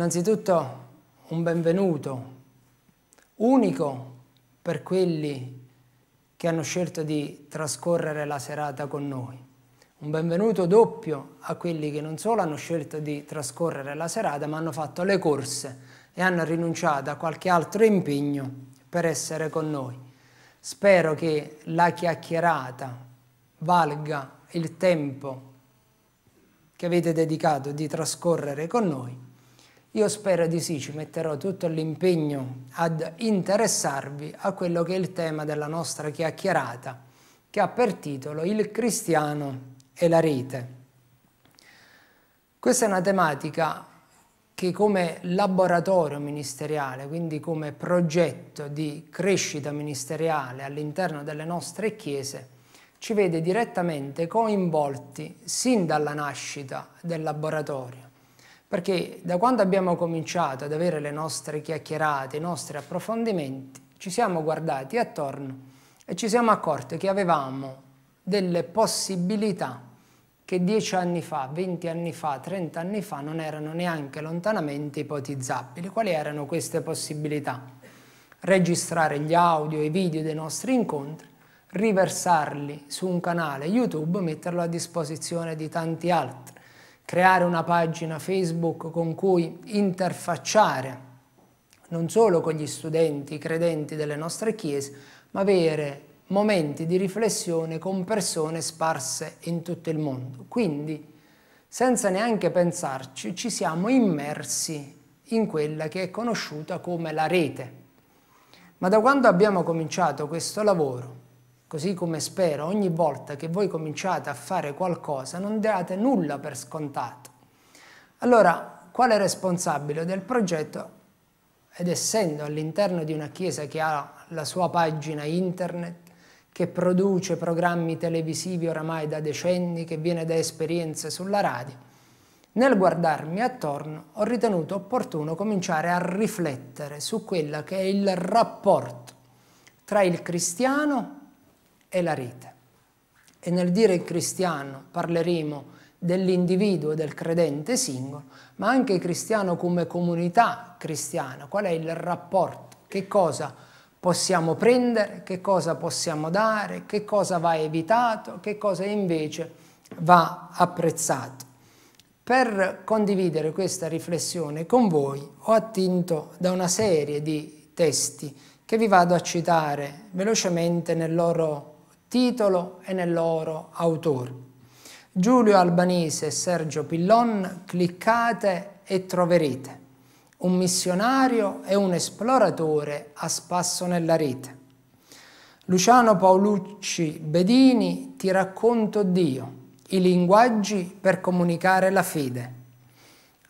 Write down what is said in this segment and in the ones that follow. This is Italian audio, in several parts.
Innanzitutto un benvenuto unico per quelli che hanno scelto di trascorrere la serata con noi. Un benvenuto doppio a quelli che non solo hanno scelto di trascorrere la serata, ma hanno fatto le corse e hanno rinunciato a qualche altro impegno per essere con noi. Spero che la chiacchierata valga il tempo che avete dedicato di trascorrere con noi io spero di sì, ci metterò tutto l'impegno ad interessarvi a quello che è il tema della nostra chiacchierata, che ha per titolo Il cristiano e la rete. Questa è una tematica che come laboratorio ministeriale, quindi come progetto di crescita ministeriale all'interno delle nostre chiese, ci vede direttamente coinvolti sin dalla nascita del laboratorio perché da quando abbiamo cominciato ad avere le nostre chiacchierate, i nostri approfondimenti, ci siamo guardati attorno e ci siamo accorti che avevamo delle possibilità che dieci anni fa, venti anni fa, trent'anni fa non erano neanche lontanamente ipotizzabili. Quali erano queste possibilità? Registrare gli audio e i video dei nostri incontri, riversarli su un canale YouTube, metterlo a disposizione di tanti altri creare una pagina Facebook con cui interfacciare non solo con gli studenti, credenti delle nostre chiese, ma avere momenti di riflessione con persone sparse in tutto il mondo. Quindi, senza neanche pensarci, ci siamo immersi in quella che è conosciuta come la rete. Ma da quando abbiamo cominciato questo lavoro, Così come spero, ogni volta che voi cominciate a fare qualcosa non date nulla per scontato. Allora, quale responsabile del progetto? Ed essendo all'interno di una chiesa che ha la sua pagina internet, che produce programmi televisivi oramai da decenni, che viene da esperienze sulla radio, nel guardarmi attorno ho ritenuto opportuno cominciare a riflettere su quello che è il rapporto tra il cristiano è la rete. E nel dire il cristiano parleremo dell'individuo e del credente singolo, ma anche cristiano come comunità cristiana. Qual è il rapporto? Che cosa possiamo prendere? Che cosa possiamo dare? Che cosa va evitato? Che cosa invece va apprezzato? Per condividere questa riflessione con voi ho attinto da una serie di testi che vi vado a citare velocemente nel loro titolo e nel loro autore. Giulio Albanese e Sergio Pillon, cliccate e troverete un missionario e un esploratore a spasso nella rete. Luciano Paolucci Bedini ti racconto Dio, i linguaggi per comunicare la fede.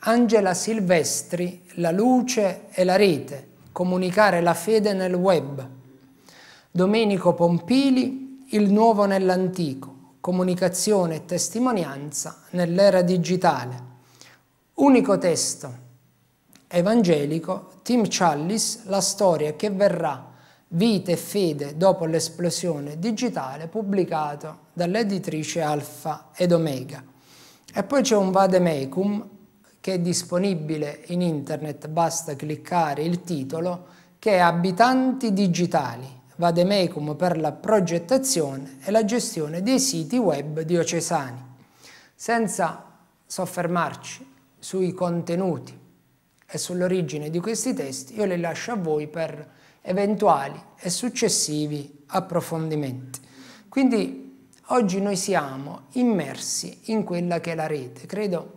Angela Silvestri, la luce e la rete, comunicare la fede nel web. Domenico Pompili, il nuovo nell'antico, comunicazione e testimonianza nell'era digitale. Unico testo evangelico, Tim Challis, La storia che verrà, vita e fede dopo l'esplosione digitale, pubblicato dall'editrice Alfa ed Omega. E poi c'è un vademecum che è disponibile in internet, basta cliccare il titolo, che è Abitanti digitali Vademecum per la progettazione e la gestione dei siti web diocesani. Senza soffermarci sui contenuti e sull'origine di questi testi, io li lascio a voi per eventuali e successivi approfondimenti. Quindi oggi noi siamo immersi in quella che è la rete. Credo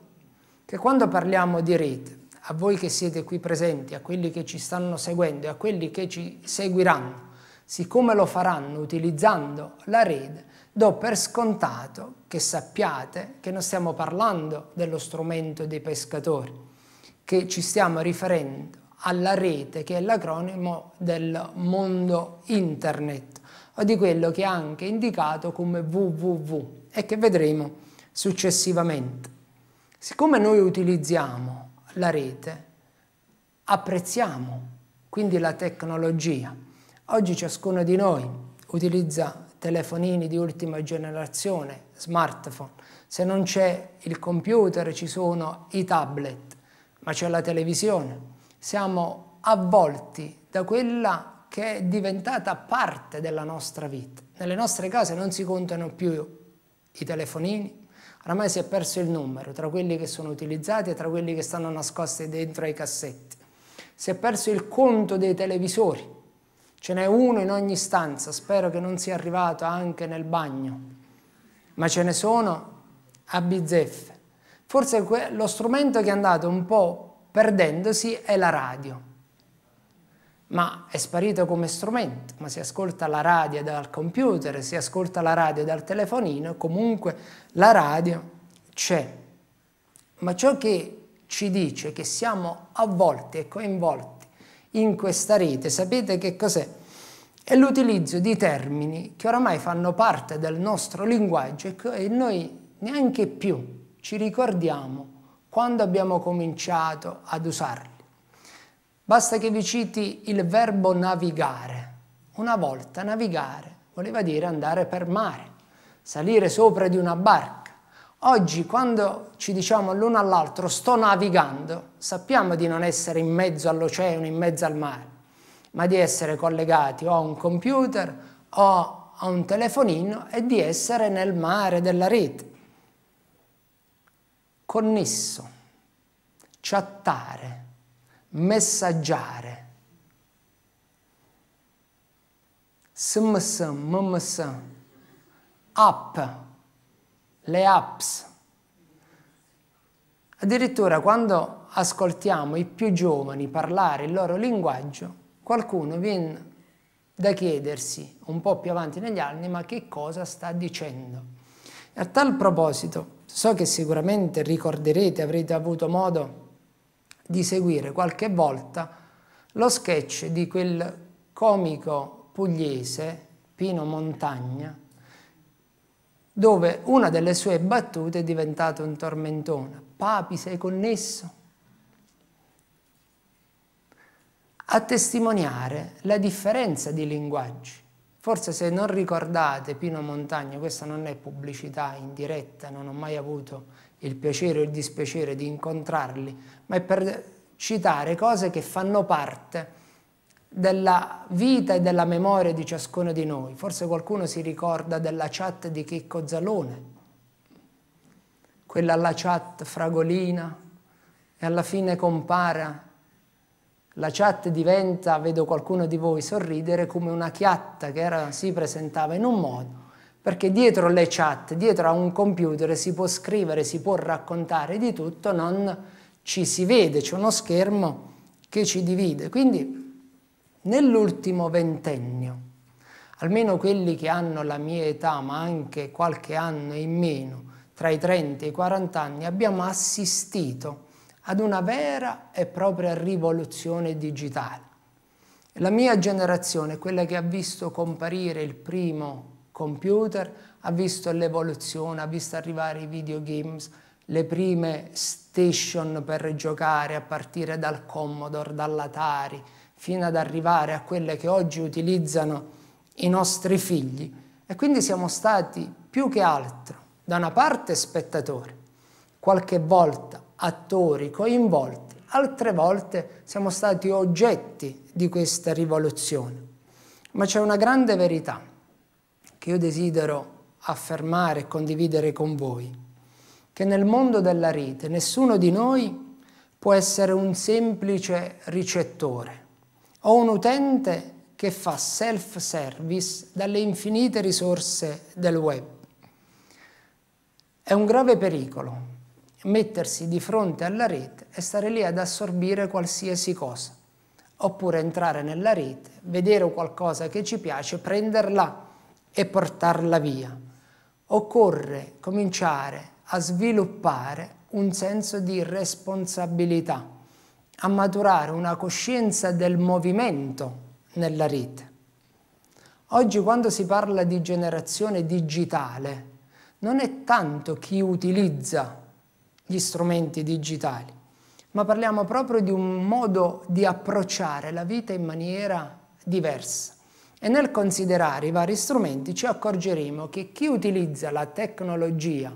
che quando parliamo di rete, a voi che siete qui presenti, a quelli che ci stanno seguendo e a quelli che ci seguiranno, Siccome lo faranno utilizzando la rete, do per scontato che sappiate che non stiamo parlando dello strumento dei pescatori, che ci stiamo riferendo alla rete che è l'acronimo del mondo internet o di quello che è anche indicato come www e che vedremo successivamente. Siccome noi utilizziamo la rete, apprezziamo quindi la tecnologia, Oggi ciascuno di noi utilizza telefonini di ultima generazione, smartphone. Se non c'è il computer ci sono i tablet, ma c'è la televisione. Siamo avvolti da quella che è diventata parte della nostra vita. Nelle nostre case non si contano più i telefonini, oramai si è perso il numero tra quelli che sono utilizzati e tra quelli che stanno nascosti dentro ai cassetti. Si è perso il conto dei televisori Ce n'è uno in ogni stanza, spero che non sia arrivato anche nel bagno, ma ce ne sono a bizzeffe. Forse lo strumento che è andato un po' perdendosi è la radio, ma è sparito come strumento, ma si ascolta la radio dal computer, si ascolta la radio dal telefonino, comunque la radio c'è. Ma ciò che ci dice che siamo avvolti e coinvolti in questa rete, sapete che cos'è? È l'utilizzo di termini che oramai fanno parte del nostro linguaggio e noi neanche più ci ricordiamo quando abbiamo cominciato ad usarli. Basta che vi citi il verbo navigare. Una volta navigare voleva dire andare per mare, salire sopra di una barca. Oggi quando ci diciamo l'uno all'altro sto navigando, sappiamo di non essere in mezzo all'oceano, in mezzo al mare, ma di essere collegati o a un computer o a un telefonino e di essere nel mare della rete. Connesso, chattare, messaggiare. SMS, MMS, app, le apps. Addirittura quando ascoltiamo i più giovani parlare il loro linguaggio, qualcuno viene da chiedersi un po' più avanti negli anni ma che cosa sta dicendo. A tal proposito, so che sicuramente ricorderete, avrete avuto modo di seguire qualche volta lo sketch di quel comico pugliese Pino Montagna dove una delle sue battute è diventata un tormentone. Papi, sei connesso? A testimoniare la differenza di linguaggi. Forse se non ricordate Pino Montagna, questa non è pubblicità in diretta, non ho mai avuto il piacere o il dispiacere di incontrarli, ma è per citare cose che fanno parte della vita e della memoria di ciascuno di noi. Forse qualcuno si ricorda della chat di Chicco Zalone, quella la chat fragolina e alla fine compara. La chat diventa, vedo qualcuno di voi sorridere, come una chiatta che era, si presentava in un modo, perché dietro le chat, dietro a un computer si può scrivere, si può raccontare di tutto, non ci si vede, c'è uno schermo che ci divide. Quindi nell'ultimo ventennio, almeno quelli che hanno la mia età ma anche qualche anno in meno, tra i 30 e i 40 anni, abbiamo assistito ad una vera e propria rivoluzione digitale. La mia generazione, quella che ha visto comparire il primo computer, ha visto l'evoluzione, ha visto arrivare i videogames, le prime station per giocare a partire dal Commodore, dall'Atari, fino ad arrivare a quelle che oggi utilizzano i nostri figli. E quindi siamo stati più che altro, da una parte spettatori, qualche volta attori coinvolti, altre volte siamo stati oggetti di questa rivoluzione. Ma c'è una grande verità che io desidero affermare e condividere con voi, che nel mondo della rete nessuno di noi può essere un semplice ricettore, ho un utente che fa self-service dalle infinite risorse del web. È un grave pericolo mettersi di fronte alla rete e stare lì ad assorbire qualsiasi cosa, oppure entrare nella rete, vedere qualcosa che ci piace, prenderla e portarla via. Occorre cominciare a sviluppare un senso di responsabilità a maturare una coscienza del movimento nella rete. Oggi quando si parla di generazione digitale, non è tanto chi utilizza gli strumenti digitali, ma parliamo proprio di un modo di approcciare la vita in maniera diversa. E nel considerare i vari strumenti ci accorgeremo che chi utilizza la tecnologia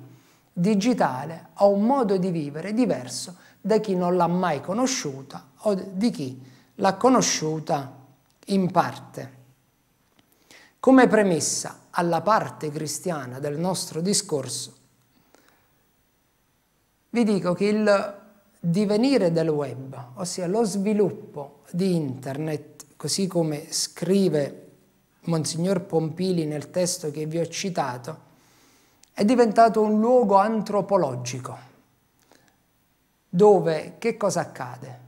digitale ha un modo di vivere diverso da chi non l'ha mai conosciuta o di chi l'ha conosciuta in parte. Come premessa alla parte cristiana del nostro discorso, vi dico che il divenire del web, ossia lo sviluppo di internet, così come scrive Monsignor Pompili nel testo che vi ho citato, è diventato un luogo antropologico dove che cosa accade?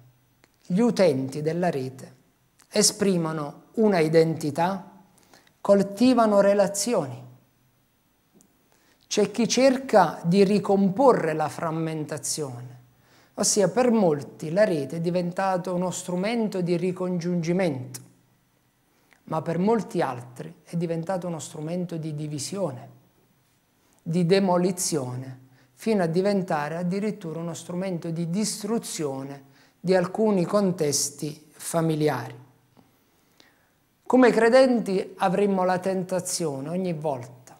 Gli utenti della rete esprimono una identità, coltivano relazioni. C'è chi cerca di ricomporre la frammentazione, ossia per molti la rete è diventata uno strumento di ricongiungimento, ma per molti altri è diventato uno strumento di divisione, di demolizione fino a diventare addirittura uno strumento di distruzione di alcuni contesti familiari. Come credenti avremmo la tentazione ogni volta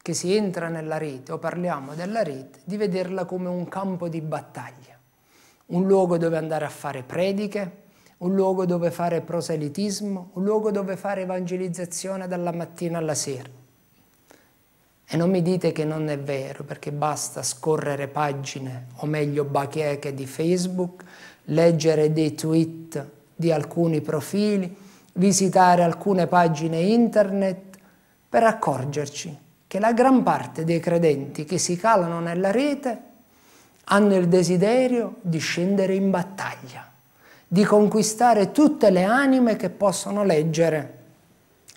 che si entra nella rete o parliamo della rete di vederla come un campo di battaglia, un luogo dove andare a fare prediche, un luogo dove fare proselitismo, un luogo dove fare evangelizzazione dalla mattina alla sera. E non mi dite che non è vero, perché basta scorrere pagine, o meglio bacheche di Facebook, leggere dei tweet di alcuni profili, visitare alcune pagine internet, per accorgerci che la gran parte dei credenti che si calano nella rete hanno il desiderio di scendere in battaglia, di conquistare tutte le anime che possono leggere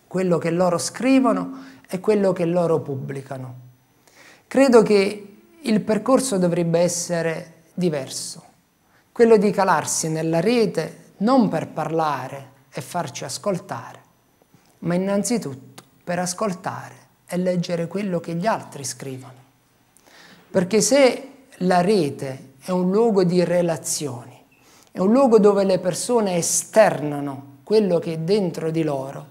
quello che loro scrivono è quello che loro pubblicano. Credo che il percorso dovrebbe essere diverso, quello di calarsi nella rete non per parlare e farci ascoltare, ma innanzitutto per ascoltare e leggere quello che gli altri scrivono. Perché se la rete è un luogo di relazioni, è un luogo dove le persone esternano quello che è dentro di loro,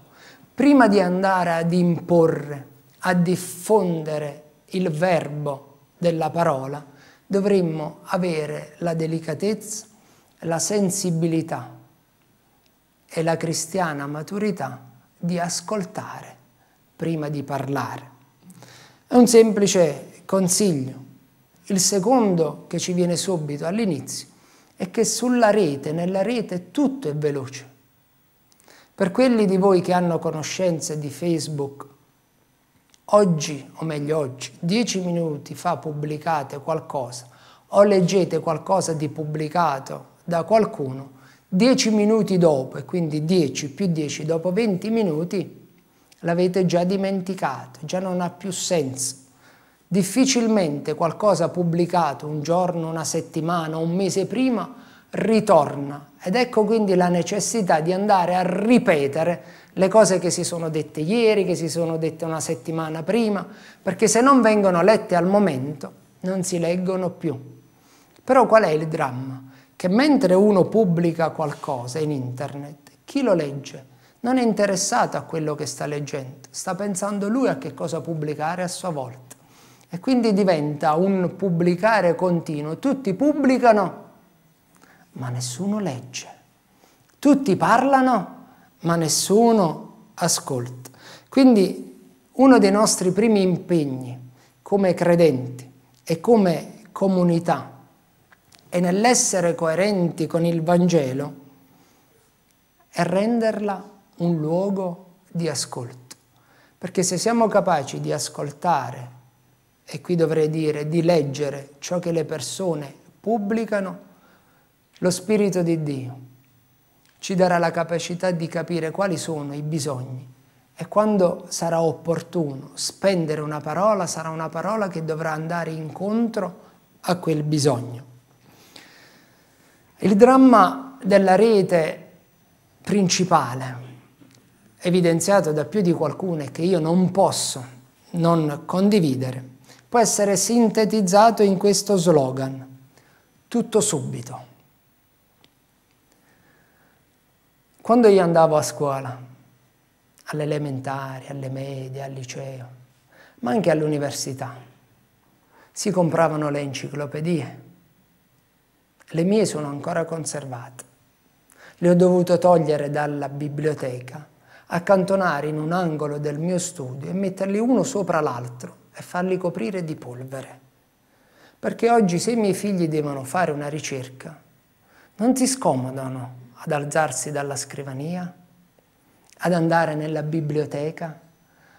prima di andare ad imporre, a diffondere il verbo della parola, dovremmo avere la delicatezza, la sensibilità e la cristiana maturità di ascoltare prima di parlare. È un semplice consiglio. Il secondo che ci viene subito all'inizio è che sulla rete, nella rete, tutto è veloce. Per quelli di voi che hanno conoscenze di Facebook, oggi, o meglio oggi, dieci minuti fa pubblicate qualcosa o leggete qualcosa di pubblicato da qualcuno, dieci minuti dopo, e quindi dieci più dieci dopo venti minuti, l'avete già dimenticato, già non ha più senso. Difficilmente qualcosa pubblicato un giorno, una settimana, un mese prima ritorna. Ed ecco quindi la necessità di andare a ripetere le cose che si sono dette ieri, che si sono dette una settimana prima, perché se non vengono lette al momento non si leggono più. Però qual è il dramma? Che mentre uno pubblica qualcosa in internet, chi lo legge non è interessato a quello che sta leggendo, sta pensando lui a che cosa pubblicare a sua volta. E quindi diventa un pubblicare continuo, tutti pubblicano ma nessuno legge. Tutti parlano, ma nessuno ascolta. Quindi uno dei nostri primi impegni come credenti e come comunità e nell'essere coerenti con il Vangelo è renderla un luogo di ascolto. Perché se siamo capaci di ascoltare, e qui dovrei dire di leggere ciò che le persone pubblicano, lo Spirito di Dio ci darà la capacità di capire quali sono i bisogni e quando sarà opportuno spendere una parola, sarà una parola che dovrà andare incontro a quel bisogno. Il dramma della rete principale, evidenziato da più di qualcuno e che io non posso non condividere, può essere sintetizzato in questo slogan, tutto subito. Quando io andavo a scuola, alle elementari, alle medie, al liceo, ma anche all'università, si compravano le enciclopedie. Le mie sono ancora conservate. Le ho dovuto togliere dalla biblioteca, accantonare in un angolo del mio studio e metterli uno sopra l'altro e farli coprire di polvere. Perché oggi se i miei figli devono fare una ricerca, non si scomodano ad alzarsi dalla scrivania, ad andare nella biblioteca,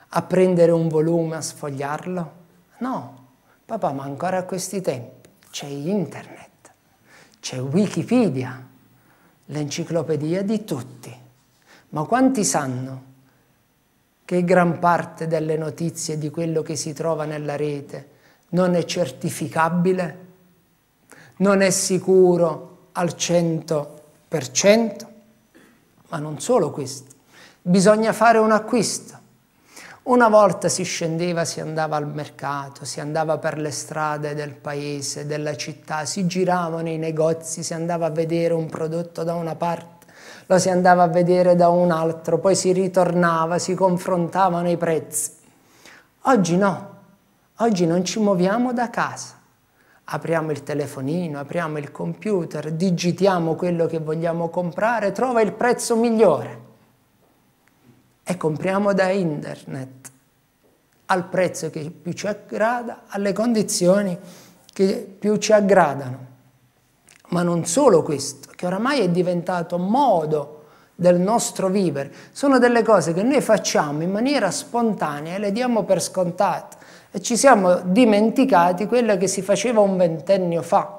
a prendere un volume, a sfogliarlo. No, papà, ma ancora a questi tempi c'è internet, c'è Wikipedia, l'enciclopedia di tutti. Ma quanti sanno che gran parte delle notizie di quello che si trova nella rete non è certificabile, non è sicuro al 100%? ma non solo questo. Bisogna fare un acquisto. Una volta si scendeva, si andava al mercato, si andava per le strade del paese, della città, si giravano i negozi, si andava a vedere un prodotto da una parte, lo si andava a vedere da un altro, poi si ritornava, si confrontavano i prezzi. Oggi no, oggi non ci muoviamo da casa Apriamo il telefonino, apriamo il computer, digitiamo quello che vogliamo comprare, trova il prezzo migliore e compriamo da internet al prezzo che più ci aggrada, alle condizioni che più ci aggradano. Ma non solo questo, che oramai è diventato modo del nostro vivere, sono delle cose che noi facciamo in maniera spontanea e le diamo per scontate e ci siamo dimenticati quello che si faceva un ventennio fa.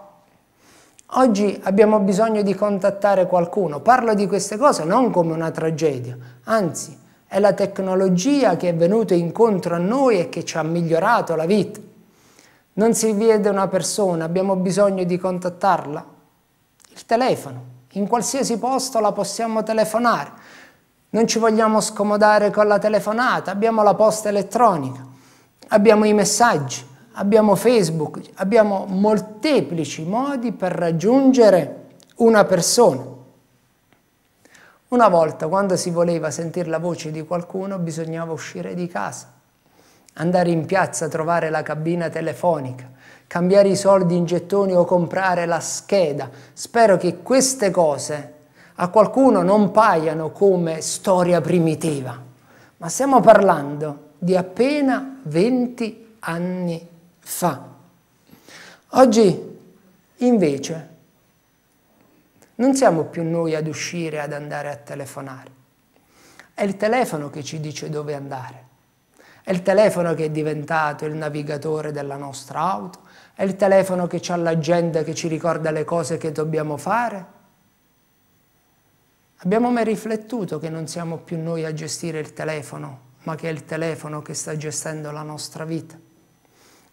Oggi abbiamo bisogno di contattare qualcuno. Parlo di queste cose non come una tragedia, anzi è la tecnologia che è venuta incontro a noi e che ci ha migliorato la vita. Non si vede una persona, abbiamo bisogno di contattarla. Il telefono, in qualsiasi posto la possiamo telefonare. Non ci vogliamo scomodare con la telefonata, abbiamo la posta elettronica abbiamo i messaggi, abbiamo Facebook, abbiamo molteplici modi per raggiungere una persona. Una volta, quando si voleva sentire la voce di qualcuno, bisognava uscire di casa, andare in piazza, a trovare la cabina telefonica, cambiare i soldi in gettoni o comprare la scheda. Spero che queste cose a qualcuno non paiano come storia primitiva, ma stiamo parlando di appena 20 anni fa. Oggi invece non siamo più noi ad uscire, ad andare a telefonare. È il telefono che ci dice dove andare. È il telefono che è diventato il navigatore della nostra auto. È il telefono che ha l'agenda che ci ricorda le cose che dobbiamo fare. Abbiamo mai riflettuto che non siamo più noi a gestire il telefono, ma che è il telefono che sta gestendo la nostra vita.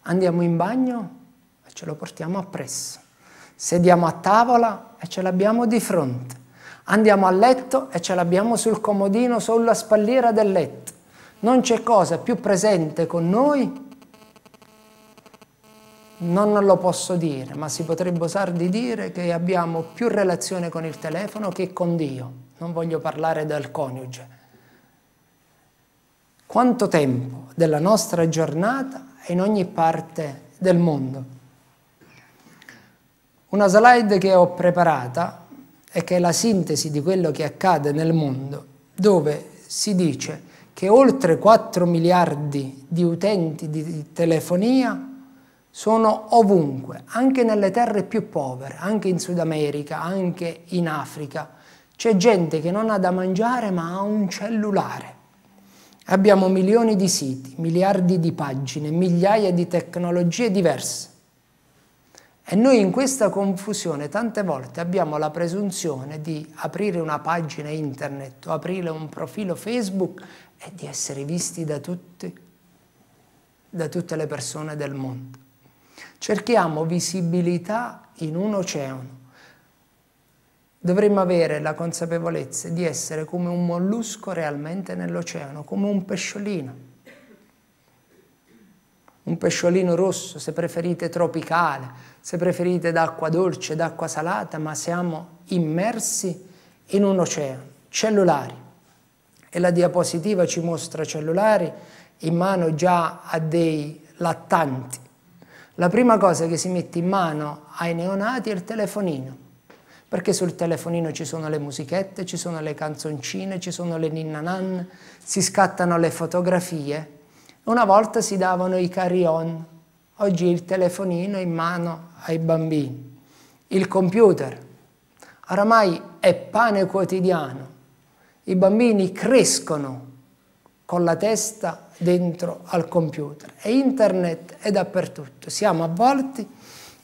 Andiamo in bagno e ce lo portiamo appresso. Sediamo a tavola e ce l'abbiamo di fronte. Andiamo a letto e ce l'abbiamo sul comodino, sulla spalliera del letto. Non c'è cosa più presente con noi. Non lo posso dire, ma si potrebbe osare di dire che abbiamo più relazione con il telefono che con Dio. Non voglio parlare del coniuge quanto tempo della nostra giornata è in ogni parte del mondo. Una slide che ho preparata e che è la sintesi di quello che accade nel mondo, dove si dice che oltre 4 miliardi di utenti di telefonia sono ovunque, anche nelle terre più povere, anche in Sud America, anche in Africa. C'è gente che non ha da mangiare ma ha un cellulare. Abbiamo milioni di siti, miliardi di pagine, migliaia di tecnologie diverse. E noi in questa confusione tante volte abbiamo la presunzione di aprire una pagina internet o aprire un profilo Facebook e di essere visti da, tutti, da tutte le persone del mondo. Cerchiamo visibilità in un oceano Dovremmo avere la consapevolezza di essere come un mollusco realmente nell'oceano, come un pesciolino. Un pesciolino rosso, se preferite tropicale, se preferite d'acqua dolce, d'acqua salata, ma siamo immersi in un oceano, cellulari. E la diapositiva ci mostra cellulari in mano già a dei lattanti. La prima cosa che si mette in mano ai neonati è il telefonino perché sul telefonino ci sono le musichette, ci sono le canzoncine, ci sono le ninna nan, si scattano le fotografie. Una volta si davano i carion, oggi il telefonino in mano ai bambini, il computer. Oramai è pane quotidiano. I bambini crescono con la testa dentro al computer e internet è dappertutto. Siamo avvolti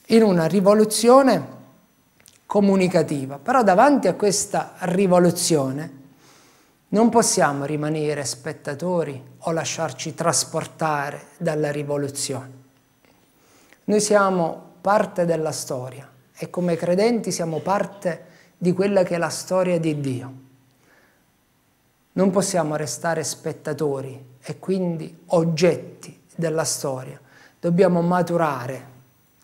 in una rivoluzione comunicativa. Però davanti a questa rivoluzione non possiamo rimanere spettatori o lasciarci trasportare dalla rivoluzione. Noi siamo parte della storia e come credenti siamo parte di quella che è la storia di Dio. Non possiamo restare spettatori e quindi oggetti della storia. Dobbiamo maturare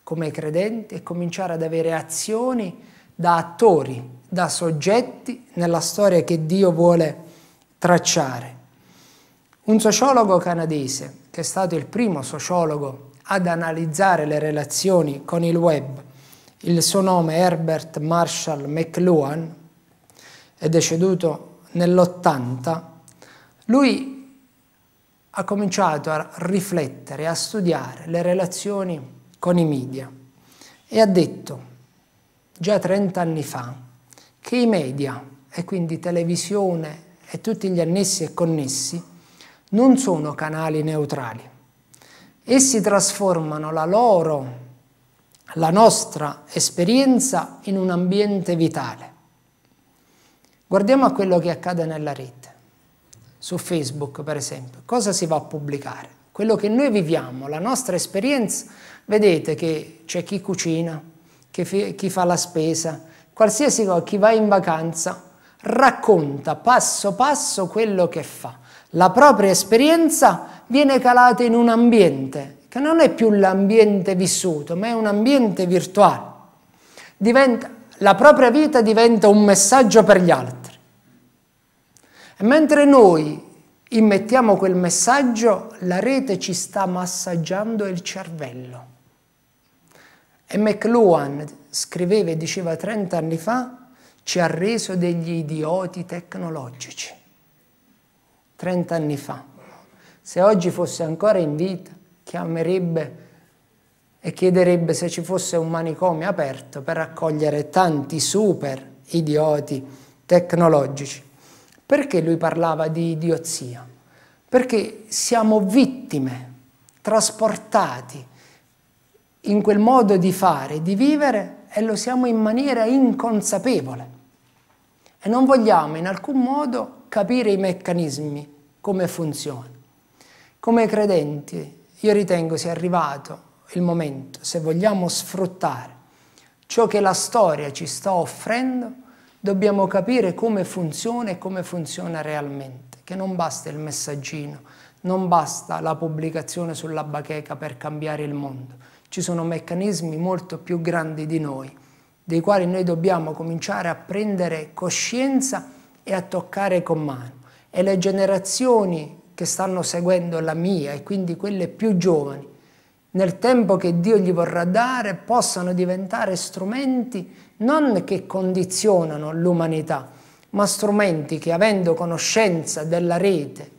come credenti e cominciare ad avere azioni da attori, da soggetti nella storia che Dio vuole tracciare. Un sociologo canadese, che è stato il primo sociologo ad analizzare le relazioni con il web, il suo nome è Herbert Marshall McLuhan, è deceduto nell'80, lui ha cominciato a riflettere, a studiare le relazioni con i media e ha detto già 30 anni fa che i media, e quindi televisione e tutti gli annessi e connessi, non sono canali neutrali. Essi trasformano la loro, la nostra esperienza in un ambiente vitale. Guardiamo a quello che accade nella rete, su Facebook per esempio. Cosa si va a pubblicare? Quello che noi viviamo, la nostra esperienza. Vedete che c'è chi cucina, chi fa la spesa, qualsiasi cosa, chi va in vacanza, racconta passo passo quello che fa. La propria esperienza viene calata in un ambiente che non è più l'ambiente vissuto, ma è un ambiente virtuale. Diventa, la propria vita diventa un messaggio per gli altri. E mentre noi immettiamo quel messaggio, la rete ci sta massaggiando il cervello. E McLuhan scriveva e diceva 30 anni fa, ci ha reso degli idioti tecnologici. 30 anni fa. Se oggi fosse ancora in vita, chiamerebbe e chiederebbe se ci fosse un manicomio aperto per accogliere tanti super idioti tecnologici. Perché lui parlava di idiozia? Perché siamo vittime, trasportati in quel modo di fare, di vivere e lo siamo in maniera inconsapevole e non vogliamo in alcun modo capire i meccanismi, come funziona. Come credenti io ritengo sia arrivato il momento, se vogliamo sfruttare ciò che la storia ci sta offrendo, dobbiamo capire come funziona e come funziona realmente, che non basta il messaggino, non basta la pubblicazione sulla bacheca per cambiare il mondo, ci sono meccanismi molto più grandi di noi, dei quali noi dobbiamo cominciare a prendere coscienza e a toccare con mano. E le generazioni che stanno seguendo la mia e quindi quelle più giovani, nel tempo che Dio gli vorrà dare, possano diventare strumenti non che condizionano l'umanità, ma strumenti che avendo conoscenza della rete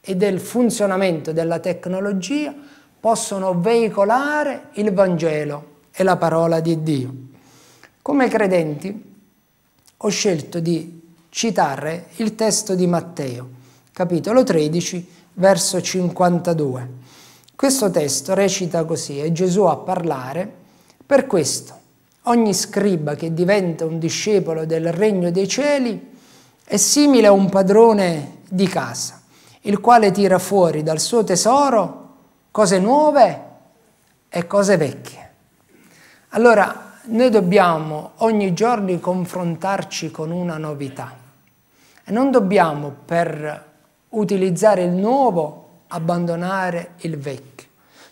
e del funzionamento della tecnologia, possono veicolare il Vangelo e la parola di Dio. Come credenti ho scelto di citare il testo di Matteo, capitolo 13, verso 52. Questo testo recita così, è Gesù a parlare, per questo ogni scriba che diventa un discepolo del regno dei cieli è simile a un padrone di casa, il quale tira fuori dal suo tesoro cose nuove e cose vecchie. Allora, noi dobbiamo ogni giorno confrontarci con una novità e non dobbiamo per utilizzare il nuovo abbandonare il vecchio.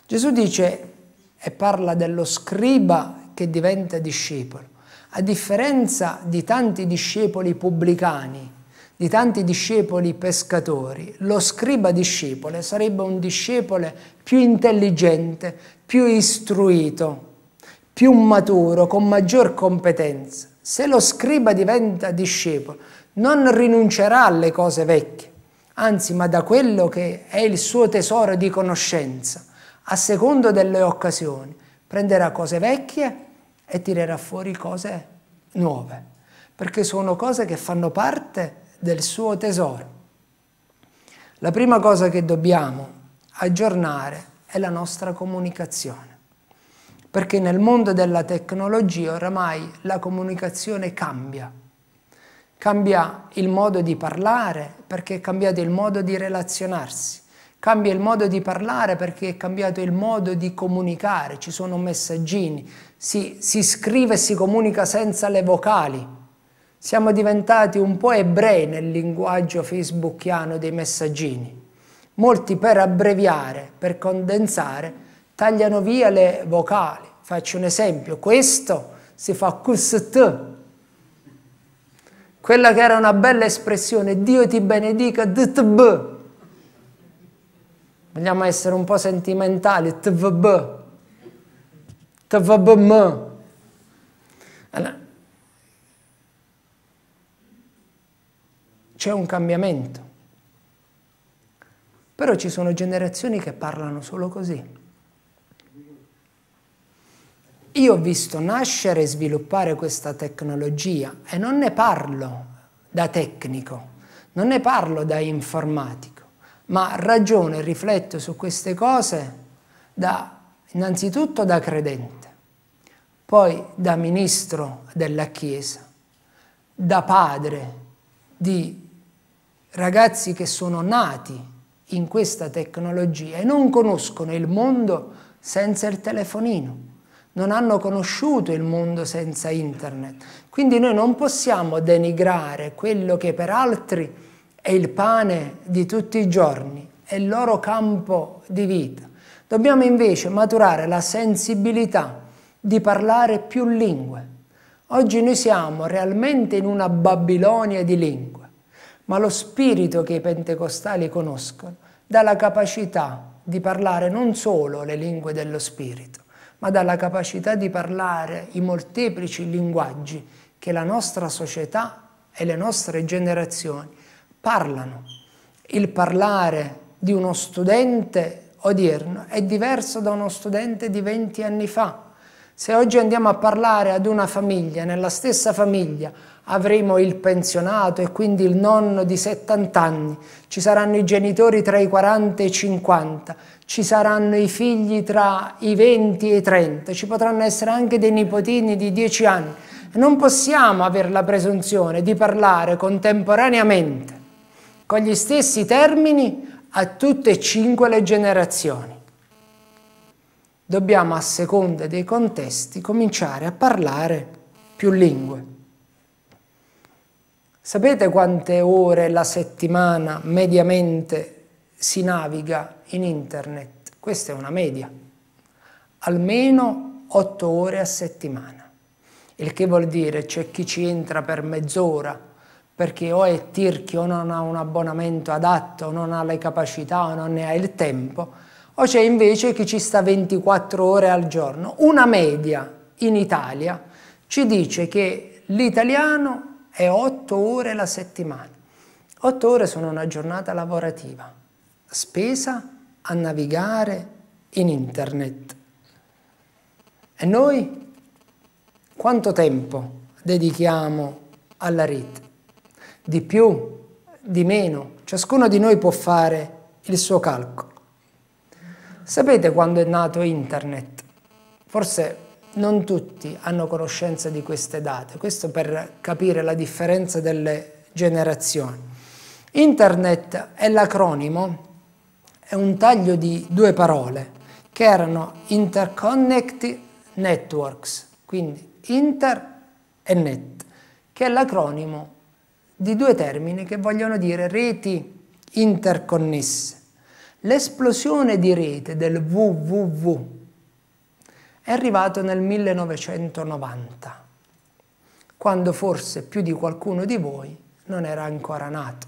Gesù dice e parla dello scriba che diventa discepolo. A differenza di tanti discepoli pubblicani di tanti discepoli pescatori, lo scriba discepole sarebbe un discepolo più intelligente, più istruito, più maturo, con maggior competenza. Se lo scriba diventa discepolo, non rinuncerà alle cose vecchie, anzi, ma da quello che è il suo tesoro di conoscenza, a secondo delle occasioni, prenderà cose vecchie e tirerà fuori cose nuove, perché sono cose che fanno parte del suo tesoro. La prima cosa che dobbiamo aggiornare è la nostra comunicazione perché nel mondo della tecnologia oramai la comunicazione cambia. Cambia il modo di parlare perché è cambiato il modo di relazionarsi. Cambia il modo di parlare perché è cambiato il modo di comunicare, ci sono messaggini, si, si scrive e si comunica senza le vocali. Siamo diventati un po' ebrei nel linguaggio facebookiano dei messaggini. Molti per abbreviare, per condensare, tagliano via le vocali. Faccio un esempio, questo si fa QST. Quella che era una bella espressione, Dio ti benedica, DTB. Vogliamo essere un po' sentimentali, TVB, TVBM. Allora, c'è un cambiamento. Però ci sono generazioni che parlano solo così. Io ho visto nascere e sviluppare questa tecnologia e non ne parlo da tecnico, non ne parlo da informatico, ma ragiono e rifletto su queste cose da, innanzitutto da credente, poi da ministro della Chiesa, da padre di ragazzi che sono nati in questa tecnologia e non conoscono il mondo senza il telefonino, non hanno conosciuto il mondo senza internet. Quindi noi non possiamo denigrare quello che per altri è il pane di tutti i giorni, è il loro campo di vita. Dobbiamo invece maturare la sensibilità di parlare più lingue. Oggi noi siamo realmente in una Babilonia di lingue ma lo spirito che i pentecostali conoscono dà la capacità di parlare non solo le lingue dello spirito, ma dà la capacità di parlare i molteplici linguaggi che la nostra società e le nostre generazioni parlano. Il parlare di uno studente odierno è diverso da uno studente di 20 anni fa se oggi andiamo a parlare ad una famiglia, nella stessa famiglia avremo il pensionato e quindi il nonno di 70 anni, ci saranno i genitori tra i 40 e i 50, ci saranno i figli tra i 20 e i 30, ci potranno essere anche dei nipotini di 10 anni. Non possiamo avere la presunzione di parlare contemporaneamente con gli stessi termini a tutte e cinque le generazioni dobbiamo a seconda dei contesti cominciare a parlare più lingue. Sapete quante ore la settimana mediamente si naviga in internet? Questa è una media. Almeno otto ore a settimana. Il che vuol dire c'è chi ci entra per mezz'ora perché o è tirchio, o non ha un abbonamento adatto, o non ha le capacità, o non ne ha il tempo, o c'è invece chi ci sta 24 ore al giorno. Una media in Italia ci dice che l'italiano è 8 ore la settimana. 8 ore sono una giornata lavorativa, spesa a navigare in internet. E noi quanto tempo dedichiamo alla rete? Di più, di meno? Ciascuno di noi può fare il suo calcolo. Sapete quando è nato internet? Forse non tutti hanno conoscenza di queste date, questo per capire la differenza delle generazioni. Internet è l'acronimo, è un taglio di due parole che erano Interconnect Networks, quindi inter e net, che è l'acronimo di due termini che vogliono dire reti interconnesse. L'esplosione di rete del WWW è arrivata nel 1990, quando forse più di qualcuno di voi non era ancora nato.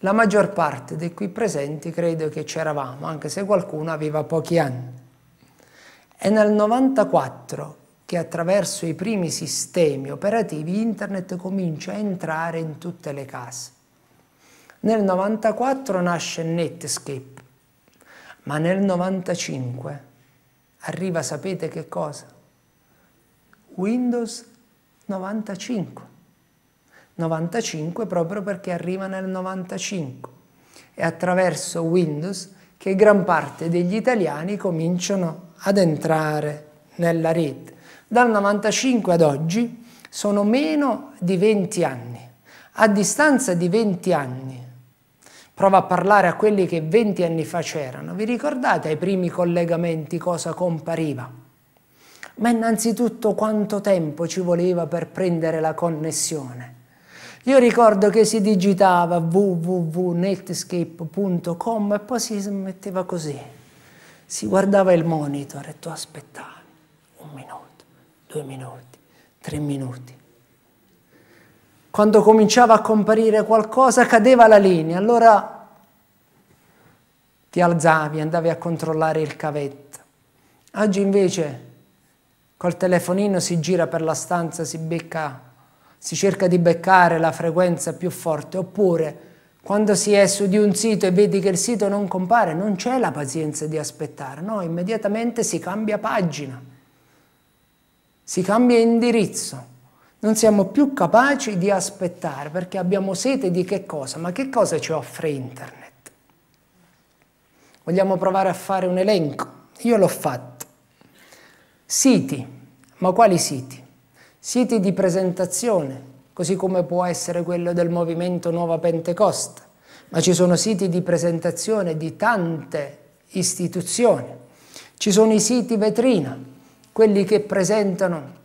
La maggior parte dei qui presenti credo che c'eravamo, anche se qualcuno aveva pochi anni. È nel 94 che attraverso i primi sistemi operativi internet comincia a entrare in tutte le case. Nel 94 nasce Netscape, ma nel 95 arriva, sapete che cosa? Windows 95. 95 proprio perché arriva nel 95. È attraverso Windows che gran parte degli italiani cominciano ad entrare nella rete. Dal 95 ad oggi sono meno di 20 anni. A distanza di 20 anni Prova a parlare a quelli che 20 anni fa c'erano. Vi ricordate ai primi collegamenti cosa compariva? Ma innanzitutto quanto tempo ci voleva per prendere la connessione? Io ricordo che si digitava www.netscape.com e poi si metteva così. Si guardava il monitor e tu aspettavi un minuto, due minuti, tre minuti quando cominciava a comparire qualcosa cadeva la linea, allora ti alzavi, andavi a controllare il cavetto. Oggi invece col telefonino si gira per la stanza, si, becca, si cerca di beccare la frequenza più forte, oppure quando si è su di un sito e vedi che il sito non compare, non c'è la pazienza di aspettare, no, immediatamente si cambia pagina, si cambia indirizzo non siamo più capaci di aspettare perché abbiamo sete di che cosa? Ma che cosa ci offre internet? Vogliamo provare a fare un elenco? Io l'ho fatto. Siti, ma quali siti? Siti di presentazione, così come può essere quello del movimento Nuova Pentecoste, ma ci sono siti di presentazione di tante istituzioni. Ci sono i siti vetrina, quelli che presentano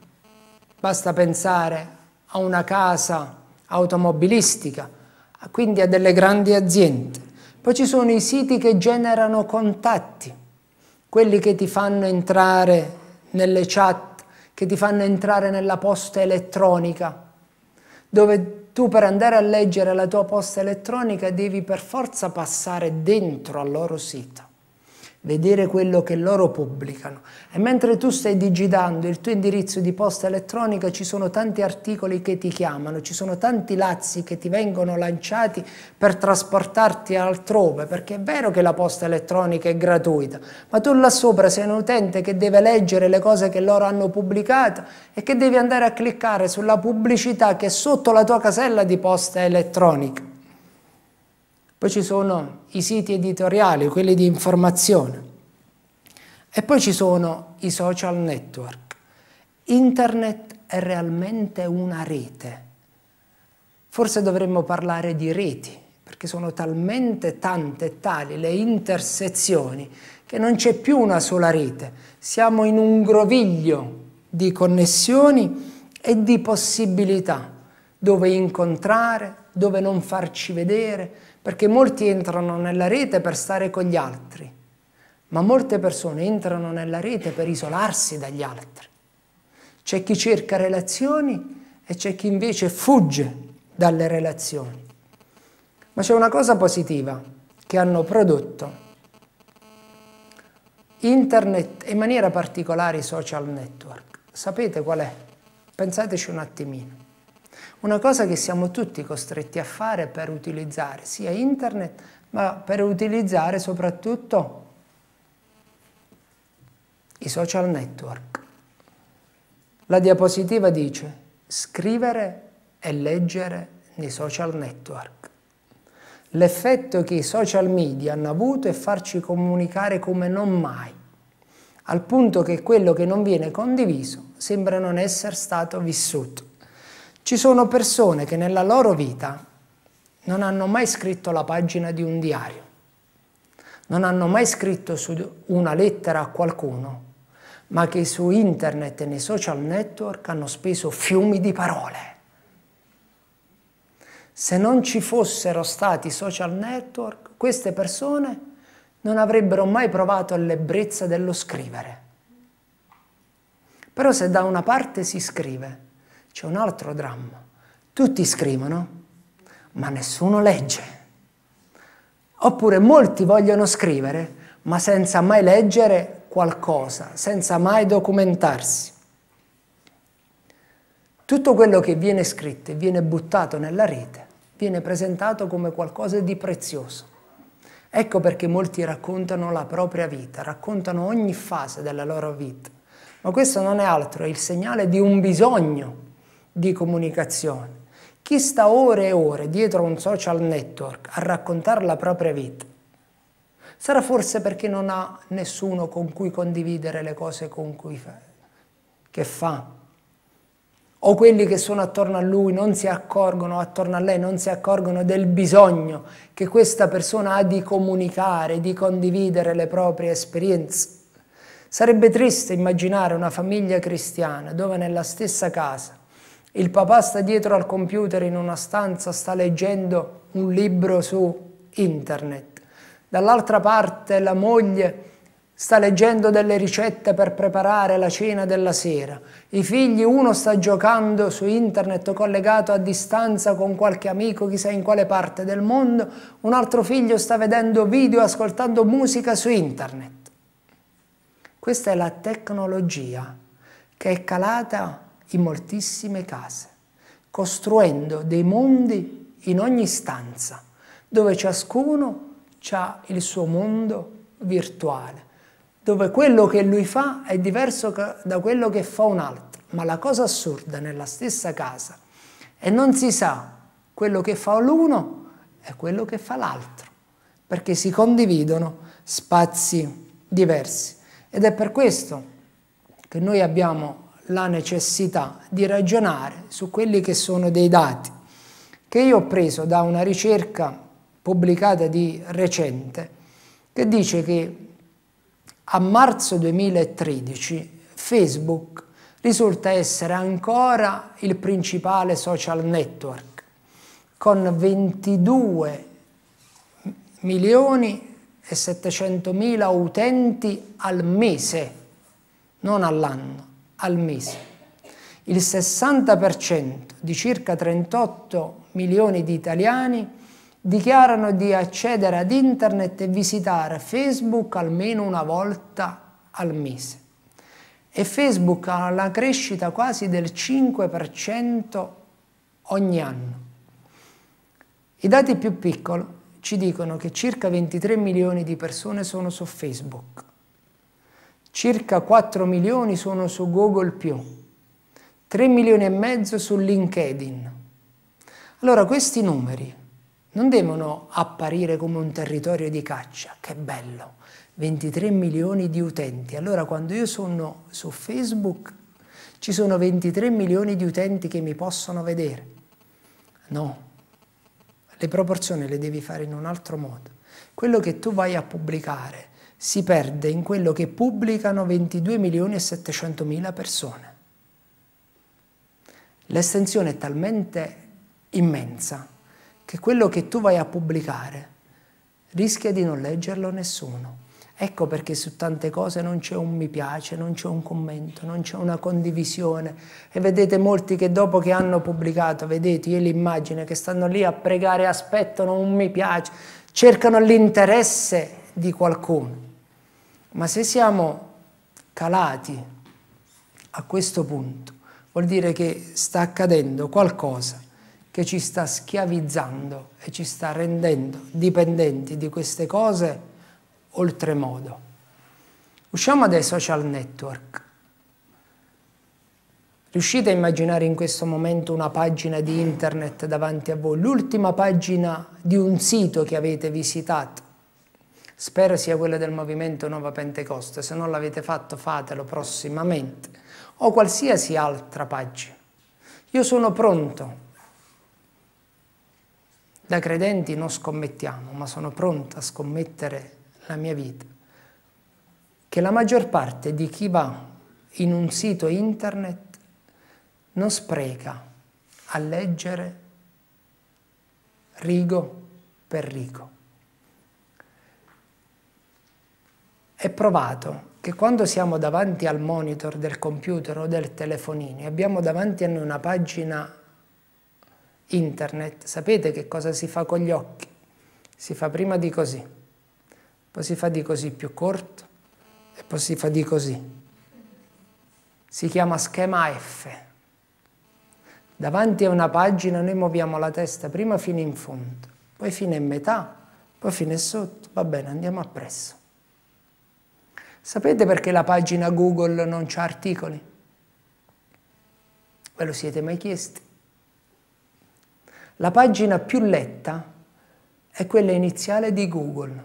Basta pensare a una casa automobilistica, quindi a delle grandi aziende. Poi ci sono i siti che generano contatti, quelli che ti fanno entrare nelle chat, che ti fanno entrare nella posta elettronica, dove tu per andare a leggere la tua posta elettronica devi per forza passare dentro al loro sito vedere quello che loro pubblicano. E mentre tu stai digitando il tuo indirizzo di posta elettronica ci sono tanti articoli che ti chiamano, ci sono tanti lazzi che ti vengono lanciati per trasportarti altrove, perché è vero che la posta elettronica è gratuita, ma tu là sopra sei un utente che deve leggere le cose che loro hanno pubblicato e che devi andare a cliccare sulla pubblicità che è sotto la tua casella di posta elettronica. Poi ci sono i siti editoriali, quelli di informazione. E poi ci sono i social network. Internet è realmente una rete. Forse dovremmo parlare di reti, perché sono talmente tante e tali le intersezioni che non c'è più una sola rete. Siamo in un groviglio di connessioni e di possibilità, dove incontrare, dove non farci vedere, perché molti entrano nella rete per stare con gli altri, ma molte persone entrano nella rete per isolarsi dagli altri. C'è chi cerca relazioni e c'è chi invece fugge dalle relazioni. Ma c'è una cosa positiva che hanno prodotto internet e in maniera particolare i social network. Sapete qual è? Pensateci un attimino una cosa che siamo tutti costretti a fare per utilizzare sia internet, ma per utilizzare soprattutto i social network. La diapositiva dice scrivere e leggere nei social network. L'effetto che i social media hanno avuto è farci comunicare come non mai, al punto che quello che non viene condiviso sembra non essere stato vissuto. Ci sono persone che nella loro vita non hanno mai scritto la pagina di un diario, non hanno mai scritto una lettera a qualcuno, ma che su internet e nei social network hanno speso fiumi di parole. Se non ci fossero stati social network, queste persone non avrebbero mai provato l'ebbrezza dello scrivere. Però se da una parte si scrive c'è un altro dramma. Tutti scrivono, ma nessuno legge. Oppure molti vogliono scrivere, ma senza mai leggere qualcosa, senza mai documentarsi. Tutto quello che viene scritto e viene buttato nella rete viene presentato come qualcosa di prezioso. Ecco perché molti raccontano la propria vita, raccontano ogni fase della loro vita. Ma questo non è altro, è il segnale di un bisogno di comunicazione. Chi sta ore e ore dietro un social network a raccontare la propria vita sarà forse perché non ha nessuno con cui condividere le cose con cui fa, che fa. O quelli che sono attorno a lui non si accorgono, attorno a lei non si accorgono del bisogno che questa persona ha di comunicare, di condividere le proprie esperienze. Sarebbe triste immaginare una famiglia cristiana dove nella stessa casa il papà sta dietro al computer in una stanza, sta leggendo un libro su internet, dall'altra parte la moglie sta leggendo delle ricette per preparare la cena della sera, i figli uno sta giocando su internet collegato a distanza con qualche amico chissà in quale parte del mondo, un altro figlio sta vedendo video, ascoltando musica su internet. Questa è la tecnologia che è calata in moltissime case, costruendo dei mondi in ogni stanza, dove ciascuno ha il suo mondo virtuale, dove quello che lui fa è diverso da quello che fa un altro. Ma la cosa assurda nella stessa casa è non si sa quello che fa l'uno e quello che fa l'altro, perché si condividono spazi diversi. Ed è per questo che noi abbiamo la necessità di ragionare su quelli che sono dei dati che io ho preso da una ricerca pubblicata di recente che dice che a marzo 2013 Facebook risulta essere ancora il principale social network con 22 milioni e 700 mila utenti al mese, non all'anno al mese. Il 60% di circa 38 milioni di italiani dichiarano di accedere ad internet e visitare Facebook almeno una volta al mese. E Facebook ha una crescita quasi del 5% ogni anno. I dati più piccoli ci dicono che circa 23 milioni di persone sono su Facebook circa 4 milioni sono su Google 3 milioni e mezzo su LinkedIn. Allora questi numeri non devono apparire come un territorio di caccia, che bello, 23 milioni di utenti. Allora quando io sono su Facebook ci sono 23 milioni di utenti che mi possono vedere. No, le proporzioni le devi fare in un altro modo. Quello che tu vai a pubblicare si perde in quello che pubblicano 22 milioni e 700 mila persone. L'estensione è talmente immensa che quello che tu vai a pubblicare rischia di non leggerlo nessuno. Ecco perché su tante cose non c'è un mi piace, non c'è un commento, non c'è una condivisione. E vedete molti che dopo che hanno pubblicato, vedete, io l'immagine che stanno lì a pregare, aspettano un mi piace, cercano l'interesse di qualcuno. Ma se siamo calati a questo punto, vuol dire che sta accadendo qualcosa che ci sta schiavizzando e ci sta rendendo dipendenti di queste cose oltremodo. Usciamo dai social network. Riuscite a immaginare in questo momento una pagina di internet davanti a voi, l'ultima pagina di un sito che avete visitato, Spero sia quello del movimento Nuova Pentecoste, se non l'avete fatto fatelo prossimamente, o qualsiasi altra pagina. Io sono pronto. Da credenti non scommettiamo, ma sono pronto a scommettere la mia vita. Che la maggior parte di chi va in un sito internet non spreca a leggere rigo per rigo. è provato che quando siamo davanti al monitor del computer o del telefonino e abbiamo davanti a noi una pagina internet, sapete che cosa si fa con gli occhi? Si fa prima di così, poi si fa di così più corto e poi si fa di così. Si chiama schema F. Davanti a una pagina noi muoviamo la testa prima fino in fondo, poi fino in metà, poi fino in sotto. Va bene, andiamo appresso. Sapete perché la pagina Google non ha articoli? Ve lo siete mai chiesti? La pagina più letta è quella iniziale di Google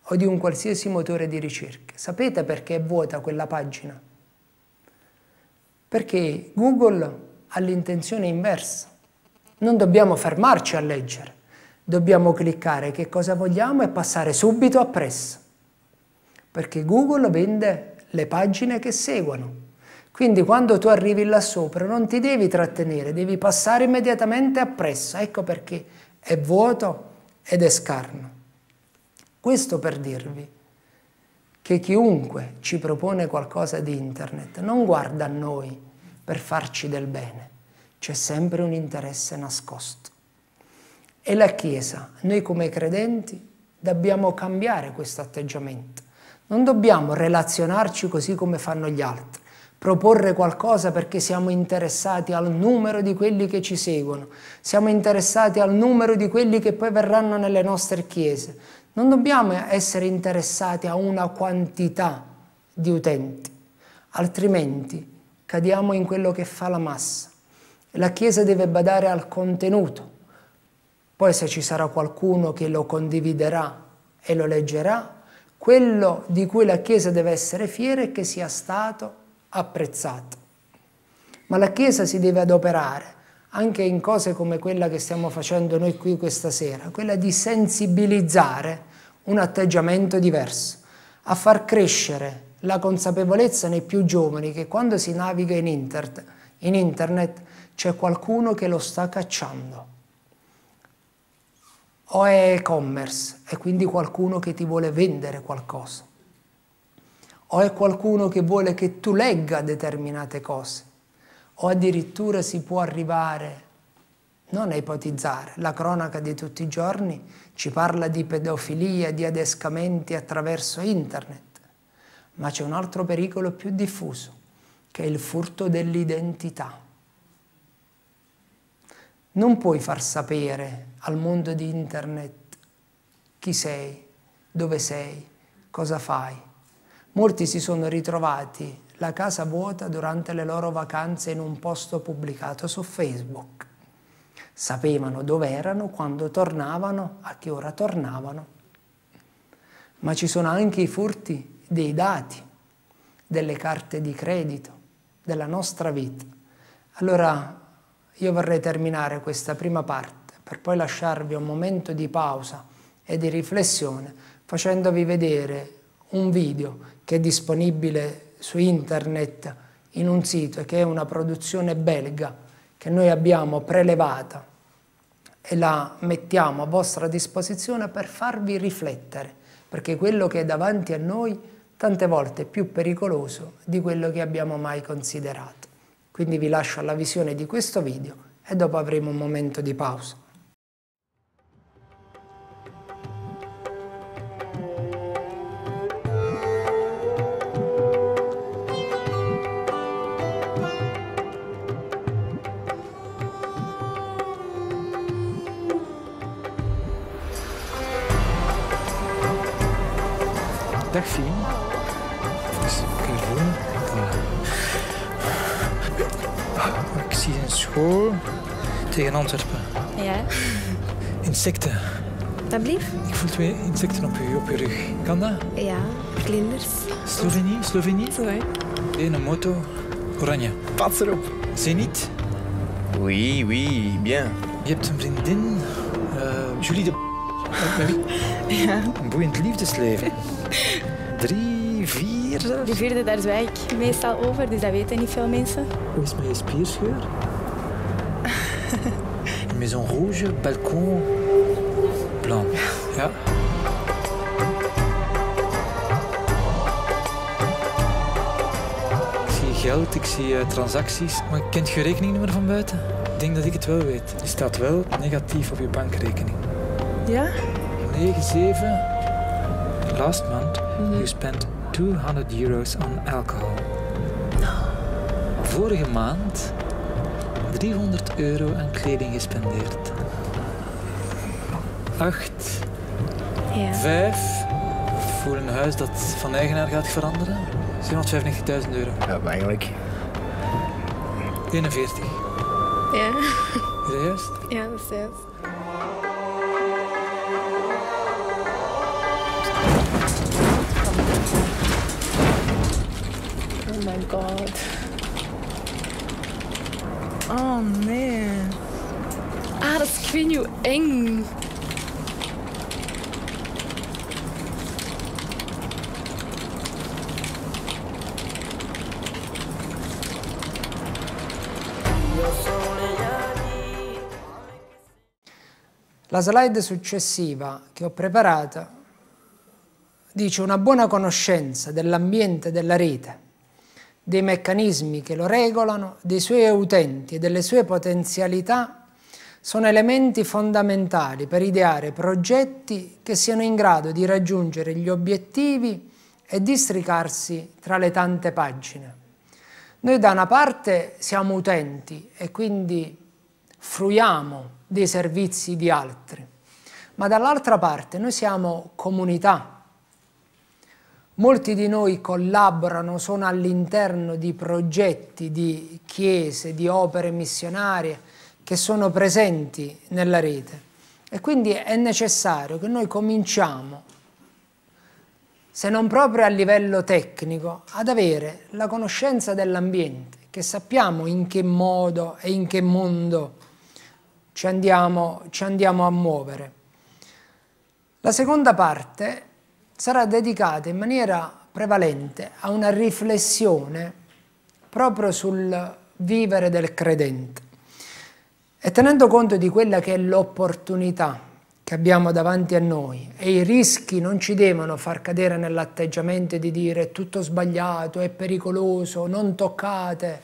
o di un qualsiasi motore di ricerca. Sapete perché è vuota quella pagina? Perché Google ha l'intenzione inversa. Non dobbiamo fermarci a leggere, dobbiamo cliccare che cosa vogliamo e passare subito appresso perché Google vende le pagine che seguono. Quindi quando tu arrivi là sopra non ti devi trattenere, devi passare immediatamente appresso. Ecco perché è vuoto ed è scarno. Questo per dirvi che chiunque ci propone qualcosa di internet non guarda a noi per farci del bene, c'è sempre un interesse nascosto. E la Chiesa, noi come credenti, dobbiamo cambiare questo atteggiamento. Non dobbiamo relazionarci così come fanno gli altri, proporre qualcosa perché siamo interessati al numero di quelli che ci seguono, siamo interessati al numero di quelli che poi verranno nelle nostre chiese. Non dobbiamo essere interessati a una quantità di utenti, altrimenti cadiamo in quello che fa la massa. La Chiesa deve badare al contenuto, poi se ci sarà qualcuno che lo condividerà e lo leggerà, quello di cui la Chiesa deve essere fiera è che sia stato apprezzato. Ma la Chiesa si deve adoperare anche in cose come quella che stiamo facendo noi qui questa sera, quella di sensibilizzare un atteggiamento diverso, a far crescere la consapevolezza nei più giovani che quando si naviga in internet, in internet c'è qualcuno che lo sta cacciando o è e-commerce e quindi qualcuno che ti vuole vendere qualcosa, o è qualcuno che vuole che tu legga determinate cose, o addirittura si può arrivare, non a ipotizzare, la cronaca di tutti i giorni ci parla di pedofilia, di adescamenti attraverso internet, ma c'è un altro pericolo più diffuso, che è il furto dell'identità. Non puoi far sapere al mondo di internet chi sei, dove sei, cosa fai. Molti si sono ritrovati la casa vuota durante le loro vacanze in un posto pubblicato su Facebook. Sapevano dove erano, quando tornavano, a che ora tornavano. Ma ci sono anche i furti dei dati, delle carte di credito, della nostra vita. Allora io vorrei terminare questa prima parte per poi lasciarvi un momento di pausa e di riflessione facendovi vedere un video che è disponibile su internet in un sito che è una produzione belga che noi abbiamo prelevata e la mettiamo a vostra disposizione per farvi riflettere, perché quello che è davanti a noi tante volte è più pericoloso di quello che abbiamo mai considerato. Quindi vi lascio alla visione di questo video e dopo avremo un momento di pausa. voor? Tegen Antwerpen. Ja. Insecten. Dat blief? Ik voel twee insecten op je, op je rug. Kan dat? Ja, vlinders. Slovenië, Slovenië? Zo, Eén moto, oranje. Pats erop. niet. Oui, oui, bien. Je hebt een vriendin, eh, Julie de... ja. Een boeiend liefdesleven. Drie, vier... Die vierde, daar zwijg ik meestal over, dus dat weten niet veel mensen. Hoe is mijn spierscheur? maison rouge, balcon blanc. Ja. Ik zie geld, ik zie eh, transacties, maar kent kent je rekeningnummer van buiten. Ik denk dat ik het wel weet. Je staat wel negatief op je bankrekening. Ja? 9 Last month, mhm. you spent 200 euros on alcohol. Nou. Vorige maand 300 euro aan kleding gespendeerd. Acht. Ja. Vijf. Voor een huis dat van eigenaar gaat veranderen. 795.000 euro. Ja, maar eigenlijk. 41. Ja. Is dat juist? Ja, dat is juist. Oh my god. Oh nee. Ah, das ist Quenu eng. La slide successiva che ho preparato dice una buona conoscenza dell'ambiente della rete dei meccanismi che lo regolano, dei suoi utenti e delle sue potenzialità sono elementi fondamentali per ideare progetti che siano in grado di raggiungere gli obiettivi e districarsi tra le tante pagine. Noi da una parte siamo utenti e quindi fruiamo dei servizi di altri, ma dall'altra parte noi siamo comunità Molti di noi collaborano, sono all'interno di progetti, di chiese, di opere missionarie che sono presenti nella rete. E quindi è necessario che noi cominciamo, se non proprio a livello tecnico, ad avere la conoscenza dell'ambiente, che sappiamo in che modo e in che mondo ci andiamo, ci andiamo a muovere. La seconda parte sarà dedicata in maniera prevalente a una riflessione proprio sul vivere del credente e tenendo conto di quella che è l'opportunità che abbiamo davanti a noi e i rischi non ci devono far cadere nell'atteggiamento di dire è tutto sbagliato, è pericoloso, non toccate,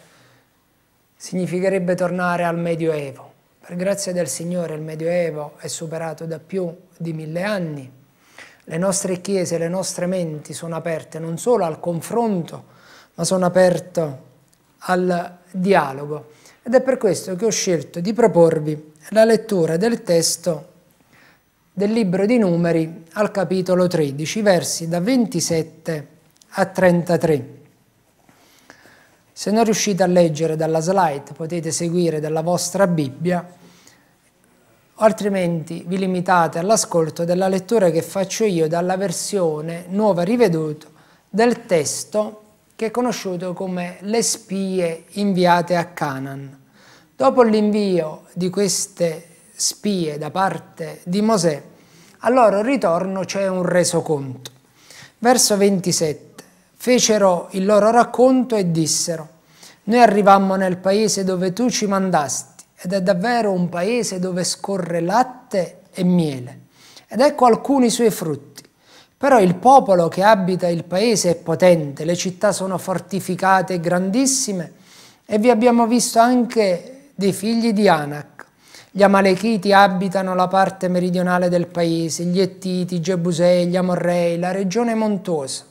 significherebbe tornare al Medioevo. Per grazia del Signore il Medioevo è superato da più di mille anni le nostre chiese, le nostre menti sono aperte non solo al confronto, ma sono aperte al dialogo. Ed è per questo che ho scelto di proporvi la lettura del testo del libro di Numeri al capitolo 13, versi da 27 a 33. Se non riuscite a leggere dalla slide potete seguire dalla vostra Bibbia altrimenti vi limitate all'ascolto della lettura che faccio io dalla versione nuova riveduta del testo che è conosciuto come le spie inviate a Canaan. Dopo l'invio di queste spie da parte di Mosè, al loro ritorno c'è un resoconto. Verso 27. Fecero il loro racconto e dissero, noi arrivammo nel paese dove tu ci mandasti, ed è davvero un paese dove scorre latte e miele. Ed ecco alcuni suoi frutti. Però il popolo che abita il paese è potente, le città sono fortificate e grandissime e vi abbiamo visto anche dei figli di Anak. Gli Amalechiti abitano la parte meridionale del paese, gli Ettiti, i Gebusei, gli Amorrei, la regione montuosa.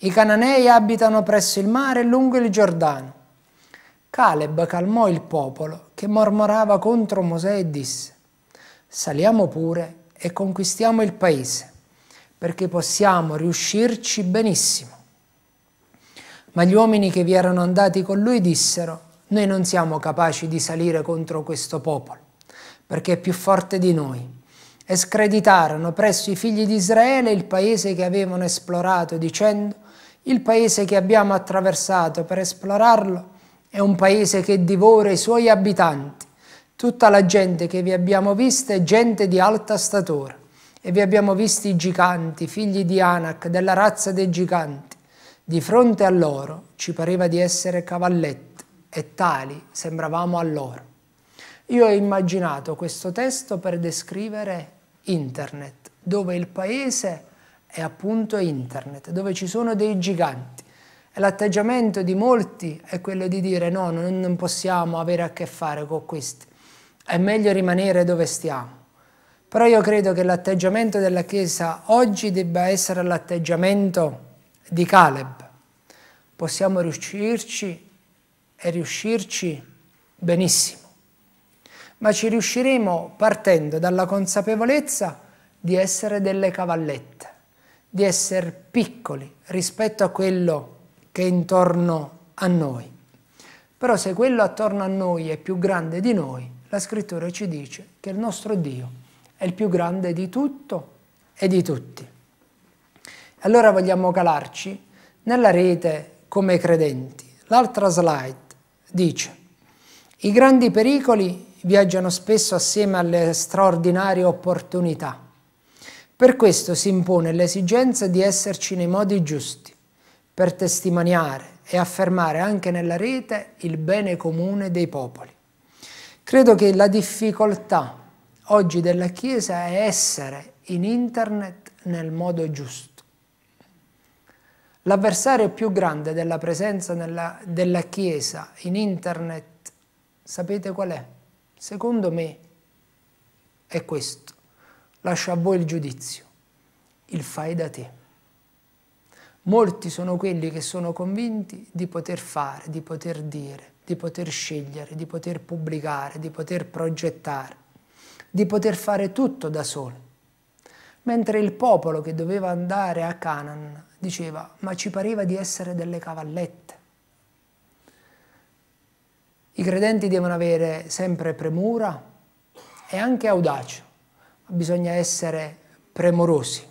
I Cananei abitano presso il mare e lungo il Giordano. Caleb calmò il popolo che mormorava contro Mosè e disse, saliamo pure e conquistiamo il paese, perché possiamo riuscirci benissimo. Ma gli uomini che vi erano andati con lui dissero, noi non siamo capaci di salire contro questo popolo, perché è più forte di noi. E screditarono presso i figli di Israele il paese che avevano esplorato, dicendo, il paese che abbiamo attraversato per esplorarlo è un paese che divora i suoi abitanti. Tutta la gente che vi abbiamo vista è gente di alta statura. E vi abbiamo visti i giganti, figli di Anak, della razza dei giganti. Di fronte a loro ci pareva di essere cavallette e tali sembravamo a loro. Io ho immaginato questo testo per descrivere internet, dove il paese è appunto internet, dove ci sono dei giganti l'atteggiamento di molti è quello di dire no, non possiamo avere a che fare con questo, è meglio rimanere dove stiamo. Però io credo che l'atteggiamento della Chiesa oggi debba essere l'atteggiamento di Caleb. Possiamo riuscirci e riuscirci benissimo, ma ci riusciremo partendo dalla consapevolezza di essere delle cavallette, di essere piccoli rispetto a quello che che è intorno a noi. Però se quello attorno a noi è più grande di noi, la scrittura ci dice che il nostro Dio è il più grande di tutto e di tutti. Allora vogliamo calarci nella rete come credenti. L'altra slide dice, i grandi pericoli viaggiano spesso assieme alle straordinarie opportunità. Per questo si impone l'esigenza di esserci nei modi giusti, per testimoniare e affermare anche nella rete il bene comune dei popoli. Credo che la difficoltà oggi della Chiesa è essere in internet nel modo giusto. L'avversario più grande della presenza nella, della Chiesa in internet, sapete qual è? Secondo me è questo. Lascio a voi il giudizio, il fai da te. Molti sono quelli che sono convinti di poter fare, di poter dire, di poter scegliere, di poter pubblicare, di poter progettare, di poter fare tutto da soli. Mentre il popolo che doveva andare a Canaan diceva, ma ci pareva di essere delle cavallette. I credenti devono avere sempre premura e anche audacia, ma bisogna essere premurosi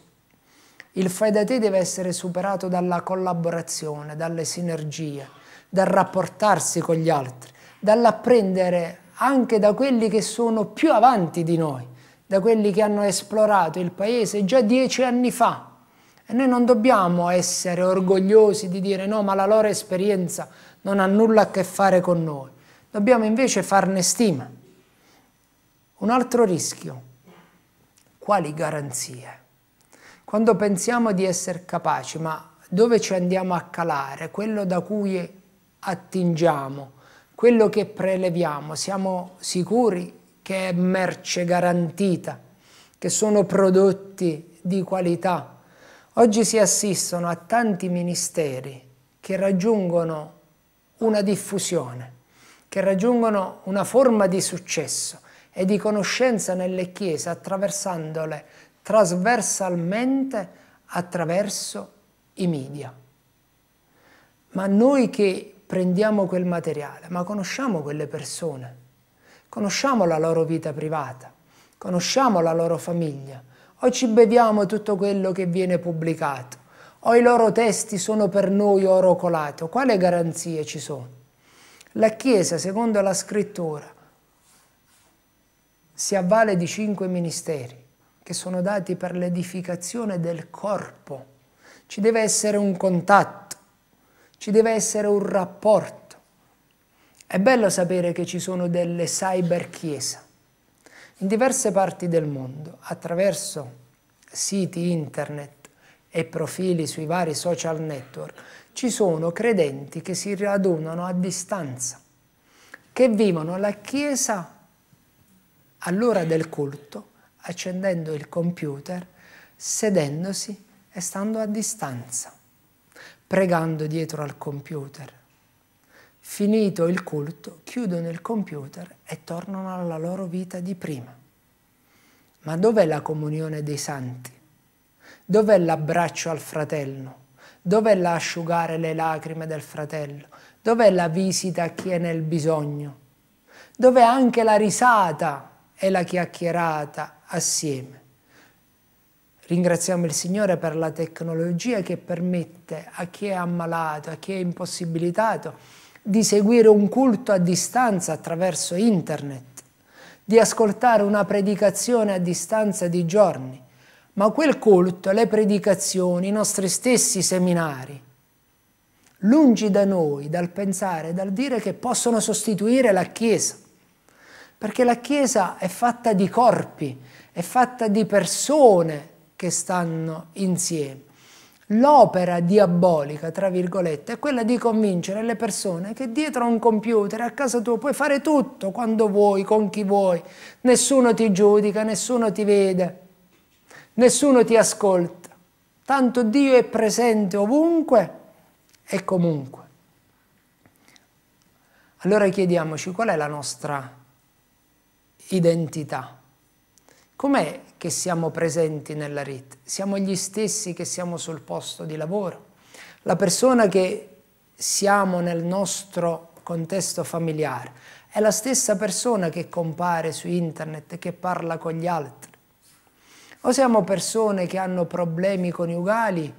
il fai da te deve essere superato dalla collaborazione, dalle sinergie, dal rapportarsi con gli altri, dall'apprendere anche da quelli che sono più avanti di noi, da quelli che hanno esplorato il paese già dieci anni fa. E noi non dobbiamo essere orgogliosi di dire no, ma la loro esperienza non ha nulla a che fare con noi. Dobbiamo invece farne stima. Un altro rischio. Quali garanzie? Quando pensiamo di essere capaci, ma dove ci andiamo a calare, quello da cui attingiamo, quello che preleviamo, siamo sicuri che è merce garantita, che sono prodotti di qualità. Oggi si assistono a tanti ministeri che raggiungono una diffusione, che raggiungono una forma di successo e di conoscenza nelle chiese attraversandole trasversalmente attraverso i media. Ma noi che prendiamo quel materiale, ma conosciamo quelle persone, conosciamo la loro vita privata, conosciamo la loro famiglia, o ci beviamo tutto quello che viene pubblicato, o i loro testi sono per noi oro colato, quale garanzie ci sono? La Chiesa, secondo la scrittura, si avvale di cinque ministeri, che sono dati per l'edificazione del corpo. Ci deve essere un contatto, ci deve essere un rapporto. È bello sapere che ci sono delle cyber chiesa in diverse parti del mondo, attraverso siti internet e profili sui vari social network, ci sono credenti che si radunano a distanza, che vivono la Chiesa all'ora del culto accendendo il computer, sedendosi e stando a distanza, pregando dietro al computer. Finito il culto, chiudono il computer e tornano alla loro vita di prima. Ma dov'è la comunione dei santi? Dov'è l'abbraccio al fratello? Dov'è l'asciugare le lacrime del fratello? Dov'è la visita a chi è nel bisogno? Dov'è anche la risata e la chiacchierata assieme. Ringraziamo il Signore per la tecnologia che permette a chi è ammalato, a chi è impossibilitato, di seguire un culto a distanza attraverso internet, di ascoltare una predicazione a distanza di giorni. Ma quel culto, le predicazioni, i nostri stessi seminari, lungi da noi dal pensare, dal dire che possono sostituire la Chiesa, perché la Chiesa è fatta di corpi, è fatta di persone che stanno insieme. L'opera diabolica, tra virgolette, è quella di convincere le persone che dietro a un computer, a casa tua, puoi fare tutto quando vuoi, con chi vuoi, nessuno ti giudica, nessuno ti vede, nessuno ti ascolta. Tanto Dio è presente ovunque e comunque. Allora chiediamoci qual è la nostra identità. Com'è che siamo presenti nella rete? Siamo gli stessi che siamo sul posto di lavoro. La persona che siamo nel nostro contesto familiare è la stessa persona che compare su internet e che parla con gli altri. O siamo persone che hanno problemi coniugali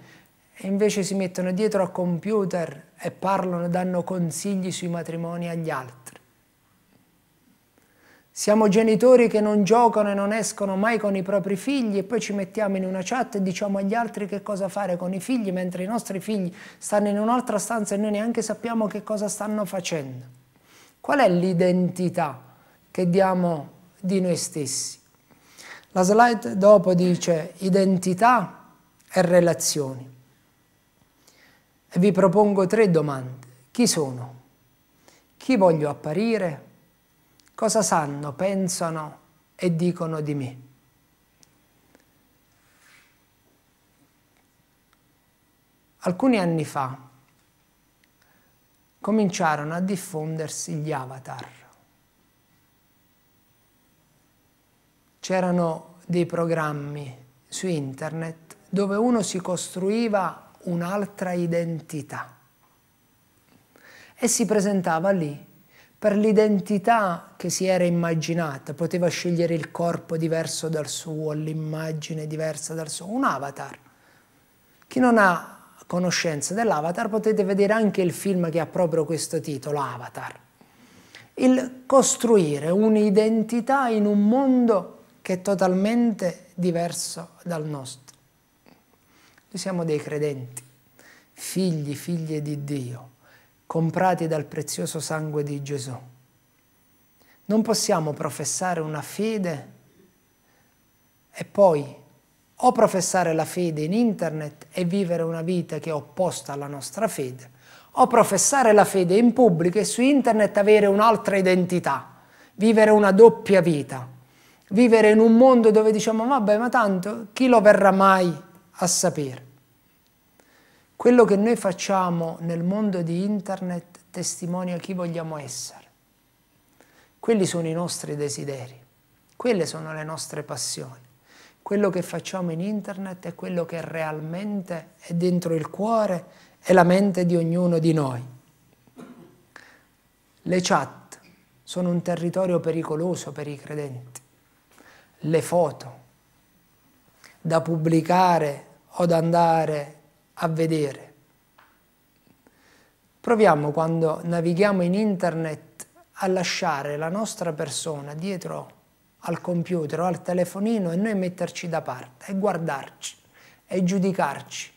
e invece si mettono dietro a computer e parlano, danno consigli sui matrimoni agli altri. Siamo genitori che non giocano e non escono mai con i propri figli e poi ci mettiamo in una chat e diciamo agli altri che cosa fare con i figli mentre i nostri figli stanno in un'altra stanza e noi neanche sappiamo che cosa stanno facendo. Qual è l'identità che diamo di noi stessi? La slide dopo dice identità e relazioni. E vi propongo tre domande. Chi sono? Chi voglio apparire? cosa sanno, pensano e dicono di me. Alcuni anni fa cominciarono a diffondersi gli avatar. C'erano dei programmi su internet dove uno si costruiva un'altra identità e si presentava lì per l'identità che si era immaginata, poteva scegliere il corpo diverso dal suo, l'immagine diversa dal suo, un avatar. Chi non ha conoscenza dell'avatar potete vedere anche il film che ha proprio questo titolo, Avatar. Il costruire un'identità in un mondo che è totalmente diverso dal nostro. Noi siamo dei credenti, figli, figlie di Dio comprati dal prezioso sangue di Gesù. Non possiamo professare una fede e poi o professare la fede in internet e vivere una vita che è opposta alla nostra fede, o professare la fede in pubblico e su internet avere un'altra identità, vivere una doppia vita, vivere in un mondo dove diciamo vabbè ma tanto chi lo verrà mai a sapere? Quello che noi facciamo nel mondo di internet testimonia chi vogliamo essere. Quelli sono i nostri desideri, quelle sono le nostre passioni. Quello che facciamo in internet è quello che realmente è dentro il cuore e la mente di ognuno di noi. Le chat sono un territorio pericoloso per i credenti. Le foto da pubblicare o da andare a vedere. Proviamo quando navighiamo in internet a lasciare la nostra persona dietro al computer o al telefonino e noi metterci da parte e guardarci e giudicarci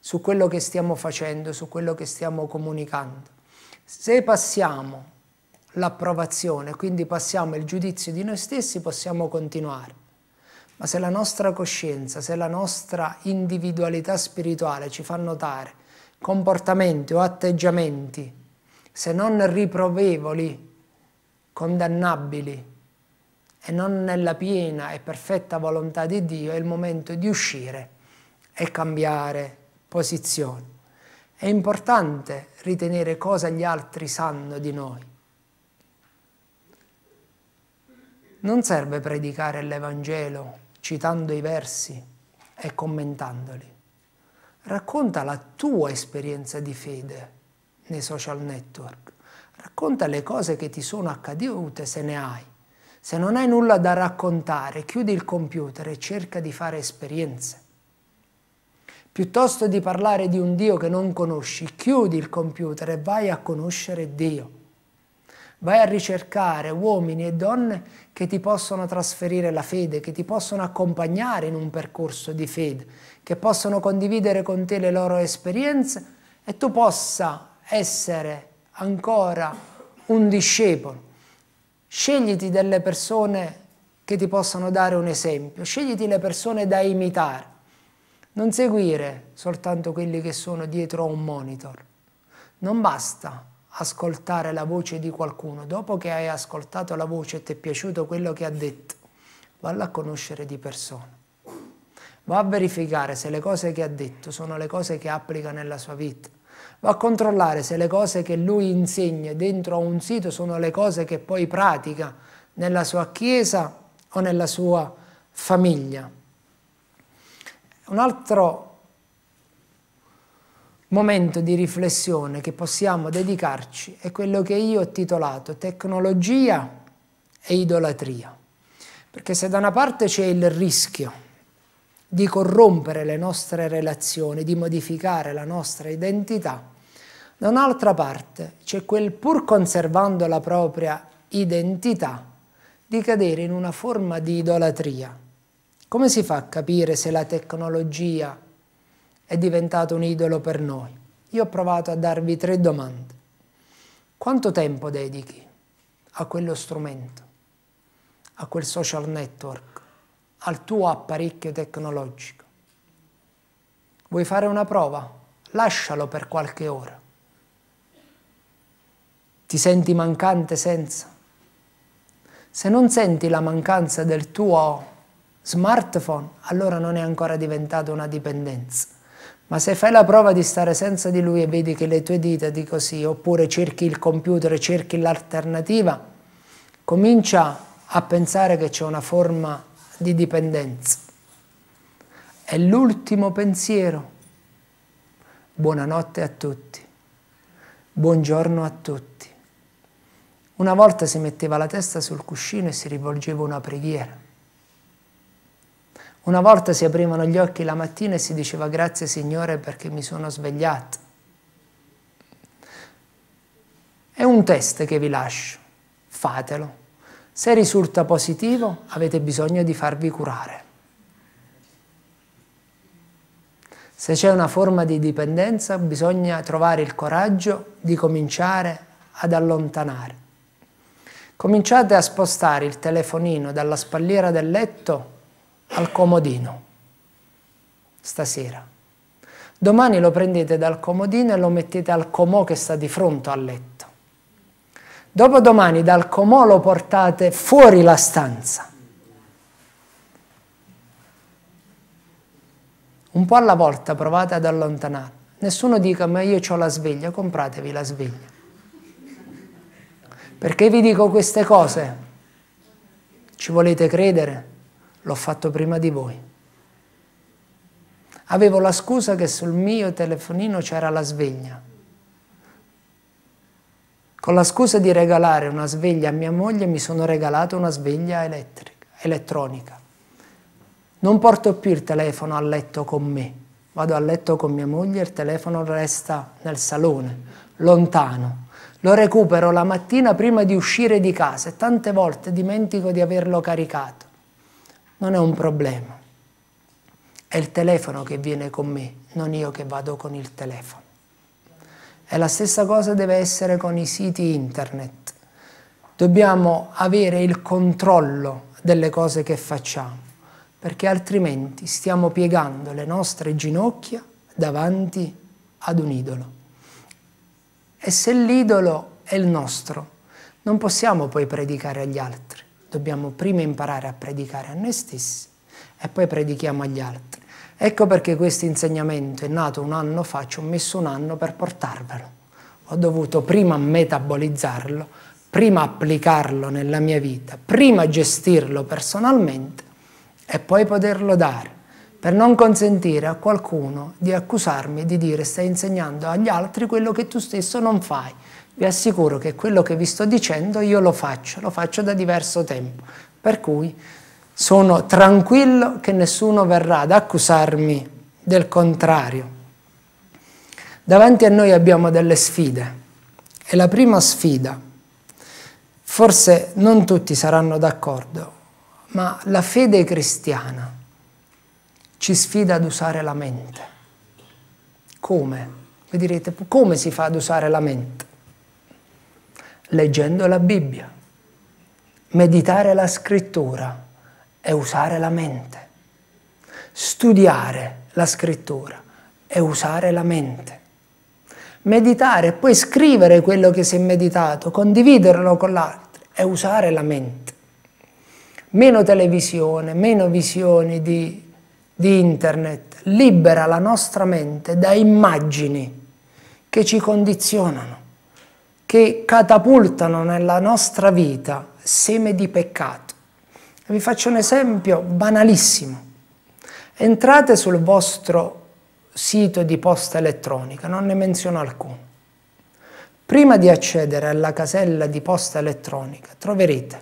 su quello che stiamo facendo, su quello che stiamo comunicando. Se passiamo l'approvazione, quindi passiamo il giudizio di noi stessi, possiamo continuare ma se la nostra coscienza, se la nostra individualità spirituale ci fa notare comportamenti o atteggiamenti, se non riprovevoli, condannabili, e non nella piena e perfetta volontà di Dio, è il momento di uscire e cambiare posizione. È importante ritenere cosa gli altri sanno di noi. Non serve predicare l'Evangelo citando i versi e commentandoli. Racconta la tua esperienza di fede nei social network. Racconta le cose che ti sono accadute se ne hai. Se non hai nulla da raccontare, chiudi il computer e cerca di fare esperienze. Piuttosto di parlare di un Dio che non conosci, chiudi il computer e vai a conoscere Dio vai a ricercare uomini e donne che ti possono trasferire la fede, che ti possono accompagnare in un percorso di fede, che possono condividere con te le loro esperienze e tu possa essere ancora un discepolo. Scegliti delle persone che ti possano dare un esempio, scegliti le persone da imitare. Non seguire soltanto quelli che sono dietro a un monitor. Non basta ascoltare la voce di qualcuno, dopo che hai ascoltato la voce e ti è piaciuto quello che ha detto, valla a conoscere di persona. Va a verificare se le cose che ha detto sono le cose che applica nella sua vita. Va a controllare se le cose che lui insegna dentro a un sito sono le cose che poi pratica nella sua chiesa o nella sua famiglia. Un altro momento di riflessione che possiamo dedicarci è quello che io ho titolato tecnologia e idolatria. Perché se da una parte c'è il rischio di corrompere le nostre relazioni, di modificare la nostra identità, da un'altra parte c'è quel pur conservando la propria identità di cadere in una forma di idolatria. Come si fa a capire se la tecnologia è diventato un idolo per noi. Io ho provato a darvi tre domande. Quanto tempo dedichi a quello strumento, a quel social network, al tuo apparecchio tecnologico? Vuoi fare una prova? Lascialo per qualche ora. Ti senti mancante senza? Se non senti la mancanza del tuo smartphone, allora non è ancora diventata una dipendenza. Ma se fai la prova di stare senza di lui e vedi che le tue dita di così, oppure cerchi il computer, cerchi l'alternativa, comincia a pensare che c'è una forma di dipendenza. È l'ultimo pensiero. Buonanotte a tutti. Buongiorno a tutti. Una volta si metteva la testa sul cuscino e si rivolgeva una preghiera. Una volta si aprivano gli occhi la mattina e si diceva grazie Signore perché mi sono svegliato. È un test che vi lascio, fatelo. Se risulta positivo avete bisogno di farvi curare. Se c'è una forma di dipendenza bisogna trovare il coraggio di cominciare ad allontanare. Cominciate a spostare il telefonino dalla spalliera del letto al comodino stasera. Domani lo prendete dal comodino e lo mettete al comò che sta di fronte al letto. Dopodomani dal comò lo portate fuori la stanza. Un po' alla volta provate ad allontanare. Nessuno dica ma io ho la sveglia, compratevi la sveglia. Perché vi dico queste cose? Ci volete credere? l'ho fatto prima di voi. Avevo la scusa che sul mio telefonino c'era la sveglia. Con la scusa di regalare una sveglia a mia moglie mi sono regalato una sveglia elettrica, elettronica. Non porto più il telefono a letto con me. Vado a letto con mia moglie, il telefono resta nel salone, lontano. Lo recupero la mattina prima di uscire di casa e tante volte dimentico di averlo caricato non è un problema. È il telefono che viene con me, non io che vado con il telefono. E la stessa cosa deve essere con i siti internet. Dobbiamo avere il controllo delle cose che facciamo, perché altrimenti stiamo piegando le nostre ginocchia davanti ad un idolo. E se l'idolo è il nostro, non possiamo poi predicare agli altri dobbiamo prima imparare a predicare a noi stessi e poi predichiamo agli altri. Ecco perché questo insegnamento è nato un anno fa, ci ho messo un anno per portarvelo. Ho dovuto prima metabolizzarlo, prima applicarlo nella mia vita, prima gestirlo personalmente e poi poterlo dare, per non consentire a qualcuno di accusarmi di dire stai insegnando agli altri quello che tu stesso non fai vi assicuro che quello che vi sto dicendo io lo faccio, lo faccio da diverso tempo, per cui sono tranquillo che nessuno verrà ad accusarmi del contrario. Davanti a noi abbiamo delle sfide e la prima sfida, forse non tutti saranno d'accordo, ma la fede cristiana ci sfida ad usare la mente. Come? Mi direte, come si fa ad usare la mente? leggendo la Bibbia. Meditare la scrittura è usare la mente. Studiare la scrittura è usare la mente. Meditare e poi scrivere quello che si è meditato, condividerlo con l'altro, è usare la mente. Meno televisione, meno visioni di, di internet, libera la nostra mente da immagini che ci condizionano che catapultano nella nostra vita seme di peccato. Vi faccio un esempio banalissimo. Entrate sul vostro sito di posta elettronica, non ne menziono alcuno. Prima di accedere alla casella di posta elettronica troverete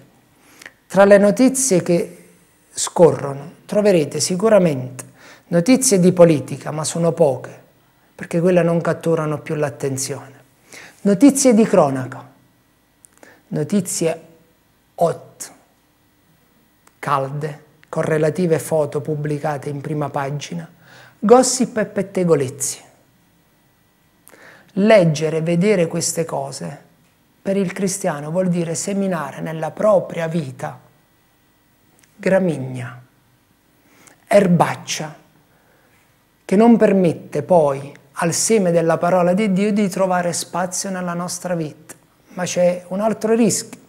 tra le notizie che scorrono, troverete sicuramente notizie di politica, ma sono poche, perché quelle non catturano più l'attenzione. Notizie di cronaca, notizie hot, calde, con relative foto pubblicate in prima pagina, gossip e pettegolezzi. Leggere e vedere queste cose per il cristiano vuol dire seminare nella propria vita gramigna, erbaccia, che non permette poi al seme della parola di Dio di trovare spazio nella nostra vita. Ma c'è un altro rischio,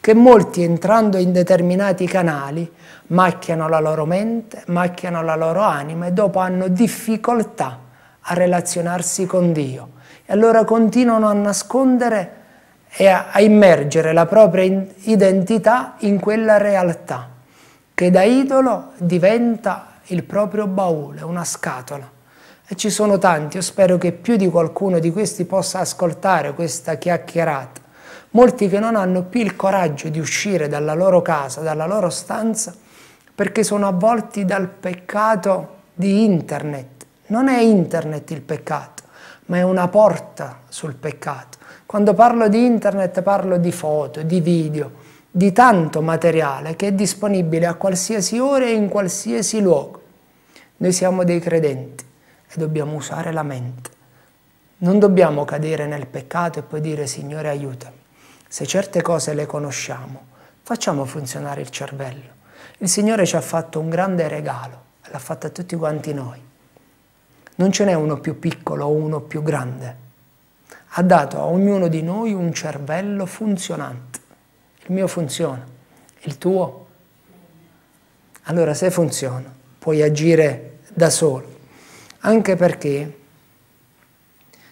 che molti entrando in determinati canali macchiano la loro mente, macchiano la loro anima e dopo hanno difficoltà a relazionarsi con Dio. E allora continuano a nascondere e a, a immergere la propria identità in quella realtà che da idolo diventa il proprio baule, una scatola e ci sono tanti, io spero che più di qualcuno di questi possa ascoltare questa chiacchierata. Molti che non hanno più il coraggio di uscire dalla loro casa, dalla loro stanza, perché sono avvolti dal peccato di internet. Non è internet il peccato, ma è una porta sul peccato. Quando parlo di internet parlo di foto, di video, di tanto materiale che è disponibile a qualsiasi ora e in qualsiasi luogo. Noi siamo dei credenti e dobbiamo usare la mente. Non dobbiamo cadere nel peccato e poi dire Signore aiutami. Se certe cose le conosciamo, facciamo funzionare il cervello. Il Signore ci ha fatto un grande regalo, l'ha fatto a tutti quanti noi. Non ce n'è uno più piccolo o uno più grande. Ha dato a ognuno di noi un cervello funzionante. Il mio funziona, il tuo. Allora se funziona, puoi agire da solo anche perché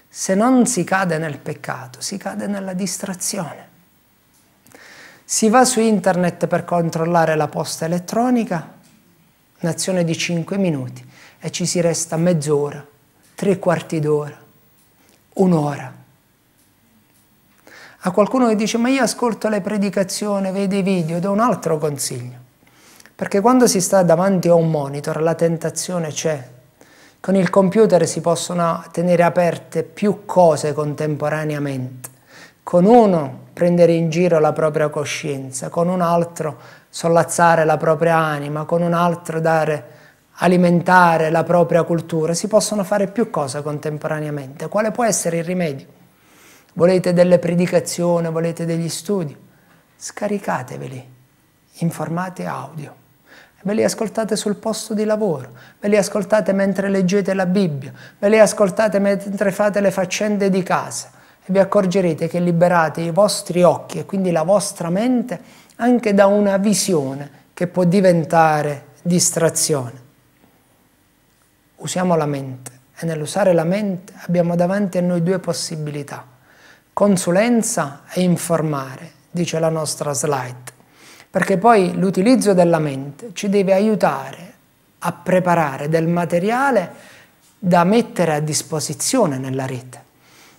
se non si cade nel peccato, si cade nella distrazione. Si va su internet per controllare la posta elettronica, un'azione di 5 minuti, e ci si resta mezz'ora, tre quarti d'ora, un'ora. A qualcuno che dice, ma io ascolto le predicazioni, vedo i video, do un altro consiglio. Perché quando si sta davanti a un monitor la tentazione c'è con il computer si possono tenere aperte più cose contemporaneamente. Con uno prendere in giro la propria coscienza, con un altro sollazzare la propria anima, con un altro dare alimentare la propria cultura, si possono fare più cose contemporaneamente. Quale può essere il rimedio? Volete delle predicazioni, volete degli studi? Scaricateveli in formate audio. Ve li ascoltate sul posto di lavoro, ve li ascoltate mentre leggete la Bibbia, ve li ascoltate mentre fate le faccende di casa e vi accorgerete che liberate i vostri occhi e quindi la vostra mente anche da una visione che può diventare distrazione. Usiamo la mente e nell'usare la mente abbiamo davanti a noi due possibilità, consulenza e informare, dice la nostra slide perché poi l'utilizzo della mente ci deve aiutare a preparare del materiale da mettere a disposizione nella rete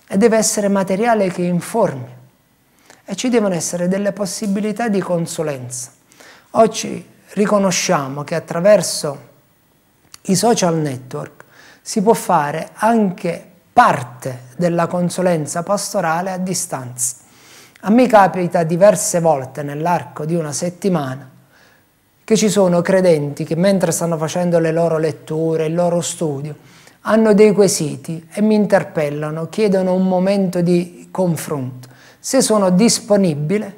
e deve essere materiale che informi e ci devono essere delle possibilità di consulenza. Oggi riconosciamo che attraverso i social network si può fare anche parte della consulenza pastorale a distanza. A me capita diverse volte nell'arco di una settimana che ci sono credenti che mentre stanno facendo le loro letture, il loro studio, hanno dei quesiti e mi interpellano, chiedono un momento di confronto. Se sono disponibile,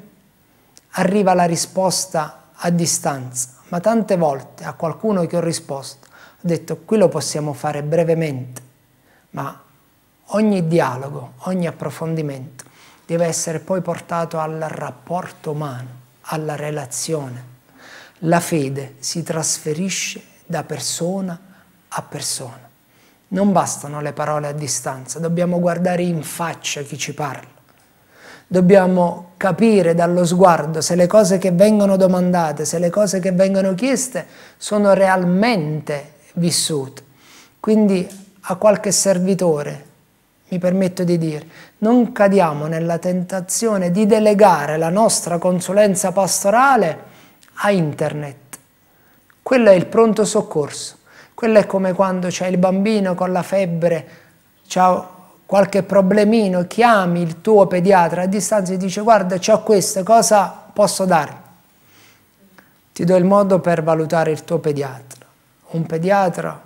arriva la risposta a distanza, ma tante volte a qualcuno che ho risposto ho detto qui lo possiamo fare brevemente, ma ogni dialogo, ogni approfondimento deve essere poi portato al rapporto umano, alla relazione. La fede si trasferisce da persona a persona. Non bastano le parole a distanza, dobbiamo guardare in faccia chi ci parla. Dobbiamo capire dallo sguardo se le cose che vengono domandate, se le cose che vengono chieste sono realmente vissute. Quindi a qualche servitore, mi permetto di dire, non cadiamo nella tentazione di delegare la nostra consulenza pastorale a internet. Quello è il pronto soccorso. Quello è come quando c'è il bambino con la febbre, c'è qualche problemino, chiami il tuo pediatra a distanza e dice guarda, ho questo, cosa posso dare? Ti do il modo per valutare il tuo pediatra. Un pediatra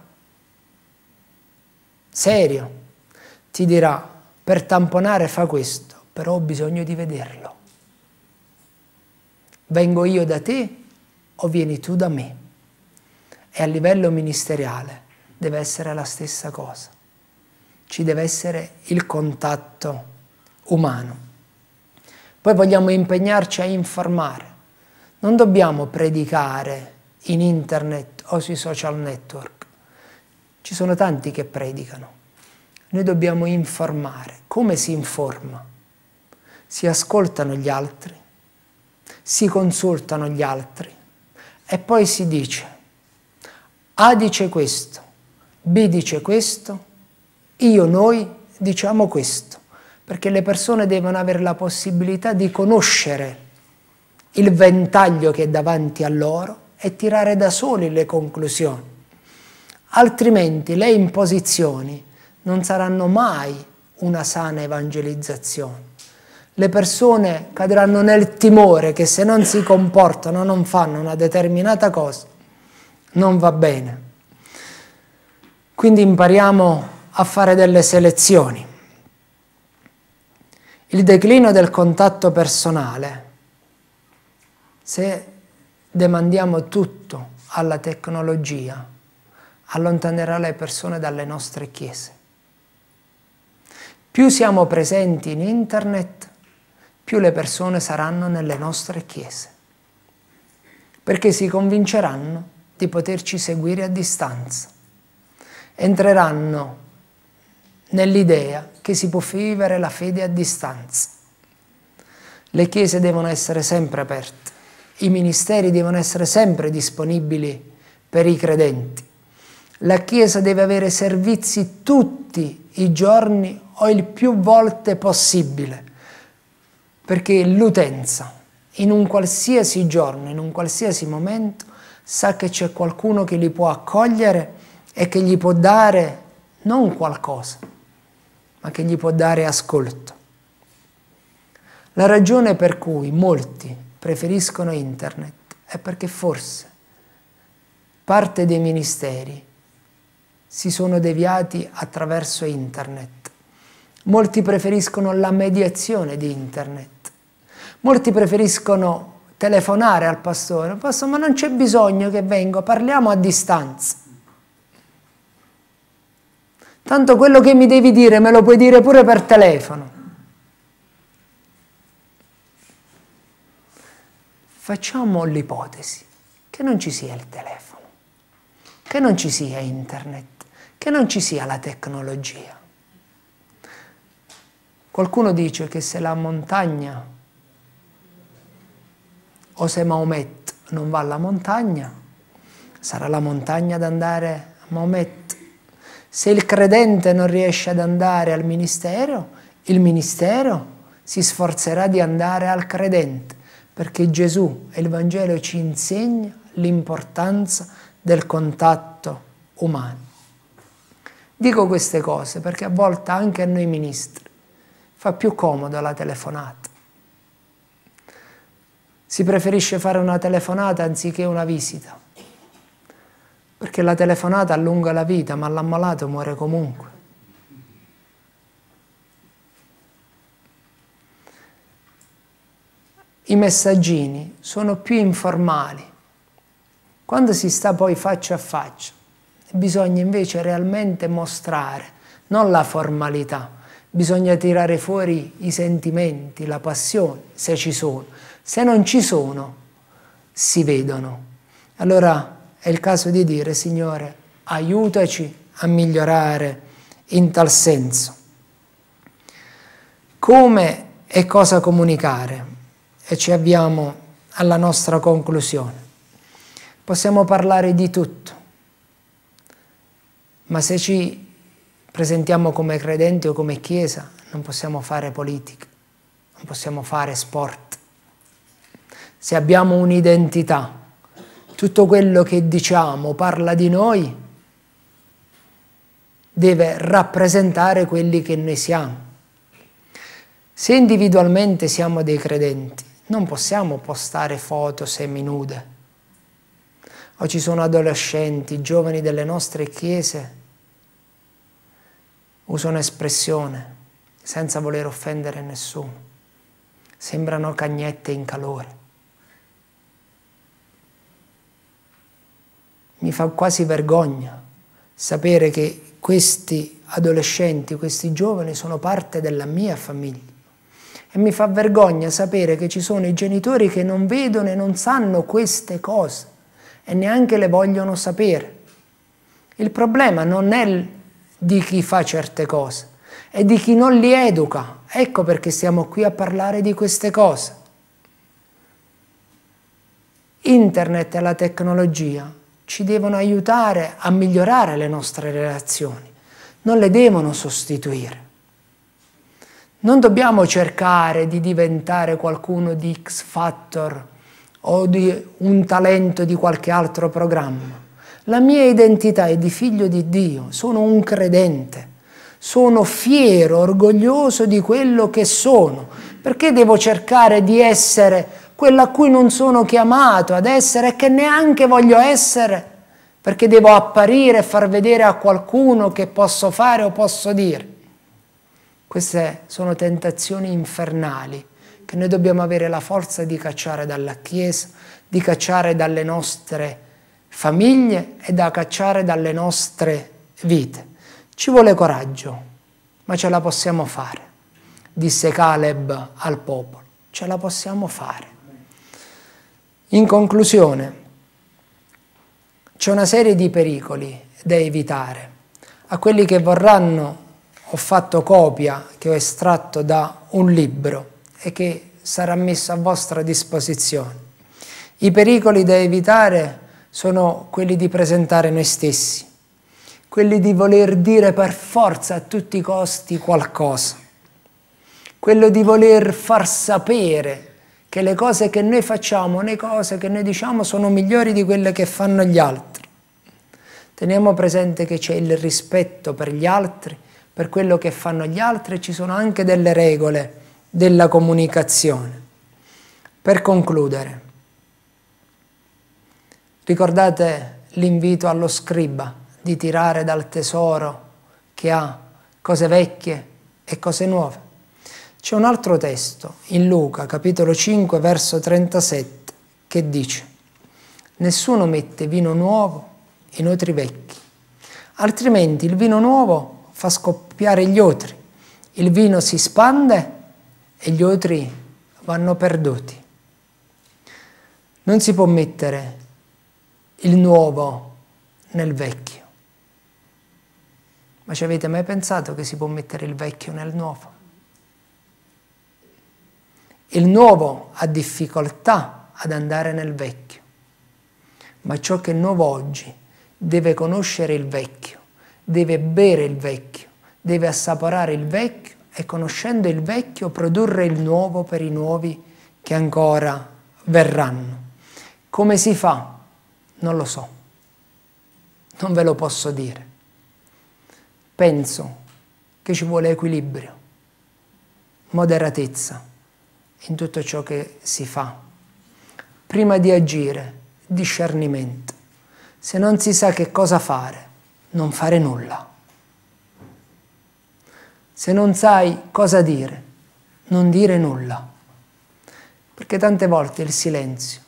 serio ti dirà per tamponare fa questo, però ho bisogno di vederlo. Vengo io da te o vieni tu da me? E a livello ministeriale deve essere la stessa cosa. Ci deve essere il contatto umano. Poi vogliamo impegnarci a informare. Non dobbiamo predicare in internet o sui social network. Ci sono tanti che predicano noi dobbiamo informare. Come si informa? Si ascoltano gli altri, si consultano gli altri e poi si dice A dice questo, B dice questo, io, noi diciamo questo, perché le persone devono avere la possibilità di conoscere il ventaglio che è davanti a loro e tirare da soli le conclusioni. Altrimenti le imposizioni non saranno mai una sana evangelizzazione. Le persone cadranno nel timore che se non si comportano, non fanno una determinata cosa, non va bene. Quindi impariamo a fare delle selezioni. Il declino del contatto personale, se demandiamo tutto alla tecnologia, allontanerà le persone dalle nostre chiese. Più siamo presenti in internet, più le persone saranno nelle nostre chiese, perché si convinceranno di poterci seguire a distanza. Entreranno nell'idea che si può vivere la fede a distanza. Le chiese devono essere sempre aperte, i ministeri devono essere sempre disponibili per i credenti. La Chiesa deve avere servizi tutti i giorni o il più volte possibile, perché l'utenza, in un qualsiasi giorno, in un qualsiasi momento, sa che c'è qualcuno che li può accogliere e che gli può dare non qualcosa, ma che gli può dare ascolto. La ragione per cui molti preferiscono internet è perché forse parte dei ministeri si sono deviati attraverso internet. Molti preferiscono la mediazione di internet. Molti preferiscono telefonare al pastore, oh, pastore ma non c'è bisogno che vengo, parliamo a distanza. Tanto quello che mi devi dire me lo puoi dire pure per telefono. Facciamo l'ipotesi che non ci sia il telefono, che non ci sia internet che non ci sia la tecnologia. Qualcuno dice che se la montagna o se Maomet non va alla montagna, sarà la montagna ad andare a Maomet. Se il credente non riesce ad andare al ministero, il ministero si sforzerà di andare al credente, perché Gesù e il Vangelo ci insegna l'importanza del contatto umano. Dico queste cose perché a volte anche a noi ministri fa più comodo la telefonata. Si preferisce fare una telefonata anziché una visita, perché la telefonata allunga la vita, ma l'ammalato muore comunque. I messaggini sono più informali. Quando si sta poi faccia a faccia, Bisogna invece realmente mostrare, non la formalità, bisogna tirare fuori i sentimenti, la passione, se ci sono. Se non ci sono, si vedono. Allora è il caso di dire, Signore, aiutaci a migliorare in tal senso. Come e cosa comunicare? E ci avviamo alla nostra conclusione. Possiamo parlare di tutto, ma se ci presentiamo come credenti o come Chiesa, non possiamo fare politica, non possiamo fare sport. Se abbiamo un'identità, tutto quello che diciamo parla di noi, deve rappresentare quelli che noi siamo. Se individualmente siamo dei credenti, non possiamo postare foto seminude o ci sono adolescenti, giovani delle nostre chiese, uso un'espressione senza voler offendere nessuno, sembrano cagnette in calore. Mi fa quasi vergogna sapere che questi adolescenti, questi giovani sono parte della mia famiglia. E mi fa vergogna sapere che ci sono i genitori che non vedono e non sanno queste cose e neanche le vogliono sapere. Il problema non è di chi fa certe cose, è di chi non li educa. Ecco perché siamo qui a parlare di queste cose. Internet e la tecnologia ci devono aiutare a migliorare le nostre relazioni, non le devono sostituire. Non dobbiamo cercare di diventare qualcuno di X Factor o di un talento di qualche altro programma. La mia identità è di figlio di Dio, sono un credente, sono fiero, orgoglioso di quello che sono. Perché devo cercare di essere quello a cui non sono chiamato ad essere e che neanche voglio essere? Perché devo apparire e far vedere a qualcuno che posso fare o posso dire? Queste sono tentazioni infernali che noi dobbiamo avere la forza di cacciare dalla Chiesa, di cacciare dalle nostre famiglie e da cacciare dalle nostre vite. Ci vuole coraggio, ma ce la possiamo fare, disse Caleb al popolo, ce la possiamo fare. In conclusione, c'è una serie di pericoli da evitare. A quelli che vorranno ho fatto copia che ho estratto da un libro e che sarà messo a vostra disposizione. I pericoli da evitare sono quelli di presentare noi stessi, quelli di voler dire per forza a tutti i costi qualcosa, quello di voler far sapere che le cose che noi facciamo, le cose che noi diciamo sono migliori di quelle che fanno gli altri. Teniamo presente che c'è il rispetto per gli altri, per quello che fanno gli altri, ci sono anche delle regole della comunicazione. Per concludere, ricordate l'invito allo scriba di tirare dal tesoro che ha cose vecchie e cose nuove. C'è un altro testo in Luca capitolo 5 verso 37 che dice Nessuno mette vino nuovo in otri vecchi, altrimenti il vino nuovo fa scoppiare gli otri, il vino si spande e gli altri vanno perduti. Non si può mettere il nuovo nel vecchio. Ma ci avete mai pensato che si può mettere il vecchio nel nuovo? Il nuovo ha difficoltà ad andare nel vecchio, ma ciò che è nuovo oggi deve conoscere il vecchio, deve bere il vecchio, deve assaporare il vecchio e conoscendo il vecchio produrre il nuovo per i nuovi che ancora verranno. Come si fa? Non lo so, non ve lo posso dire. Penso che ci vuole equilibrio, moderatezza in tutto ciò che si fa. Prima di agire, discernimento. Se non si sa che cosa fare, non fare nulla. Se non sai cosa dire, non dire nulla, perché tante volte il silenzio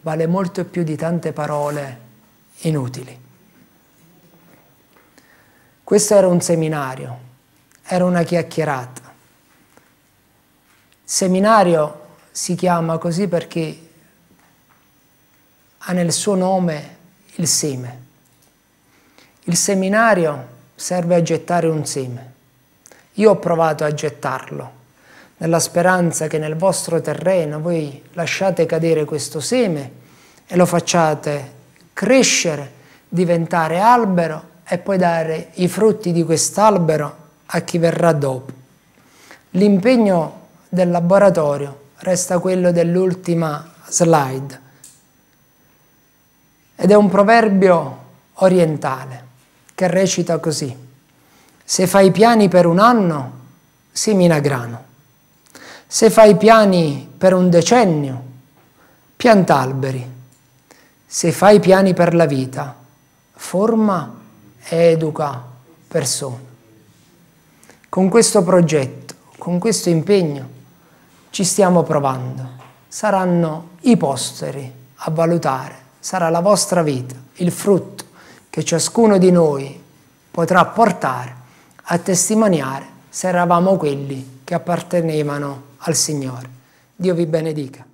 vale molto più di tante parole inutili. Questo era un seminario, era una chiacchierata. Seminario si chiama così perché ha nel suo nome il seme. Il seminario serve a gettare un seme. Io ho provato a gettarlo, nella speranza che nel vostro terreno voi lasciate cadere questo seme e lo facciate crescere, diventare albero e poi dare i frutti di quest'albero a chi verrà dopo. L'impegno del laboratorio resta quello dell'ultima slide ed è un proverbio orientale che recita così. Se fai piani per un anno, semina grano. Se fai piani per un decennio, pianta alberi. Se fai piani per la vita, forma e educa persone. Con questo progetto, con questo impegno, ci stiamo provando. Saranno i posteri a valutare, sarà la vostra vita, il frutto che ciascuno di noi potrà portare a testimoniare se eravamo quelli che appartenevano al Signore. Dio vi benedica.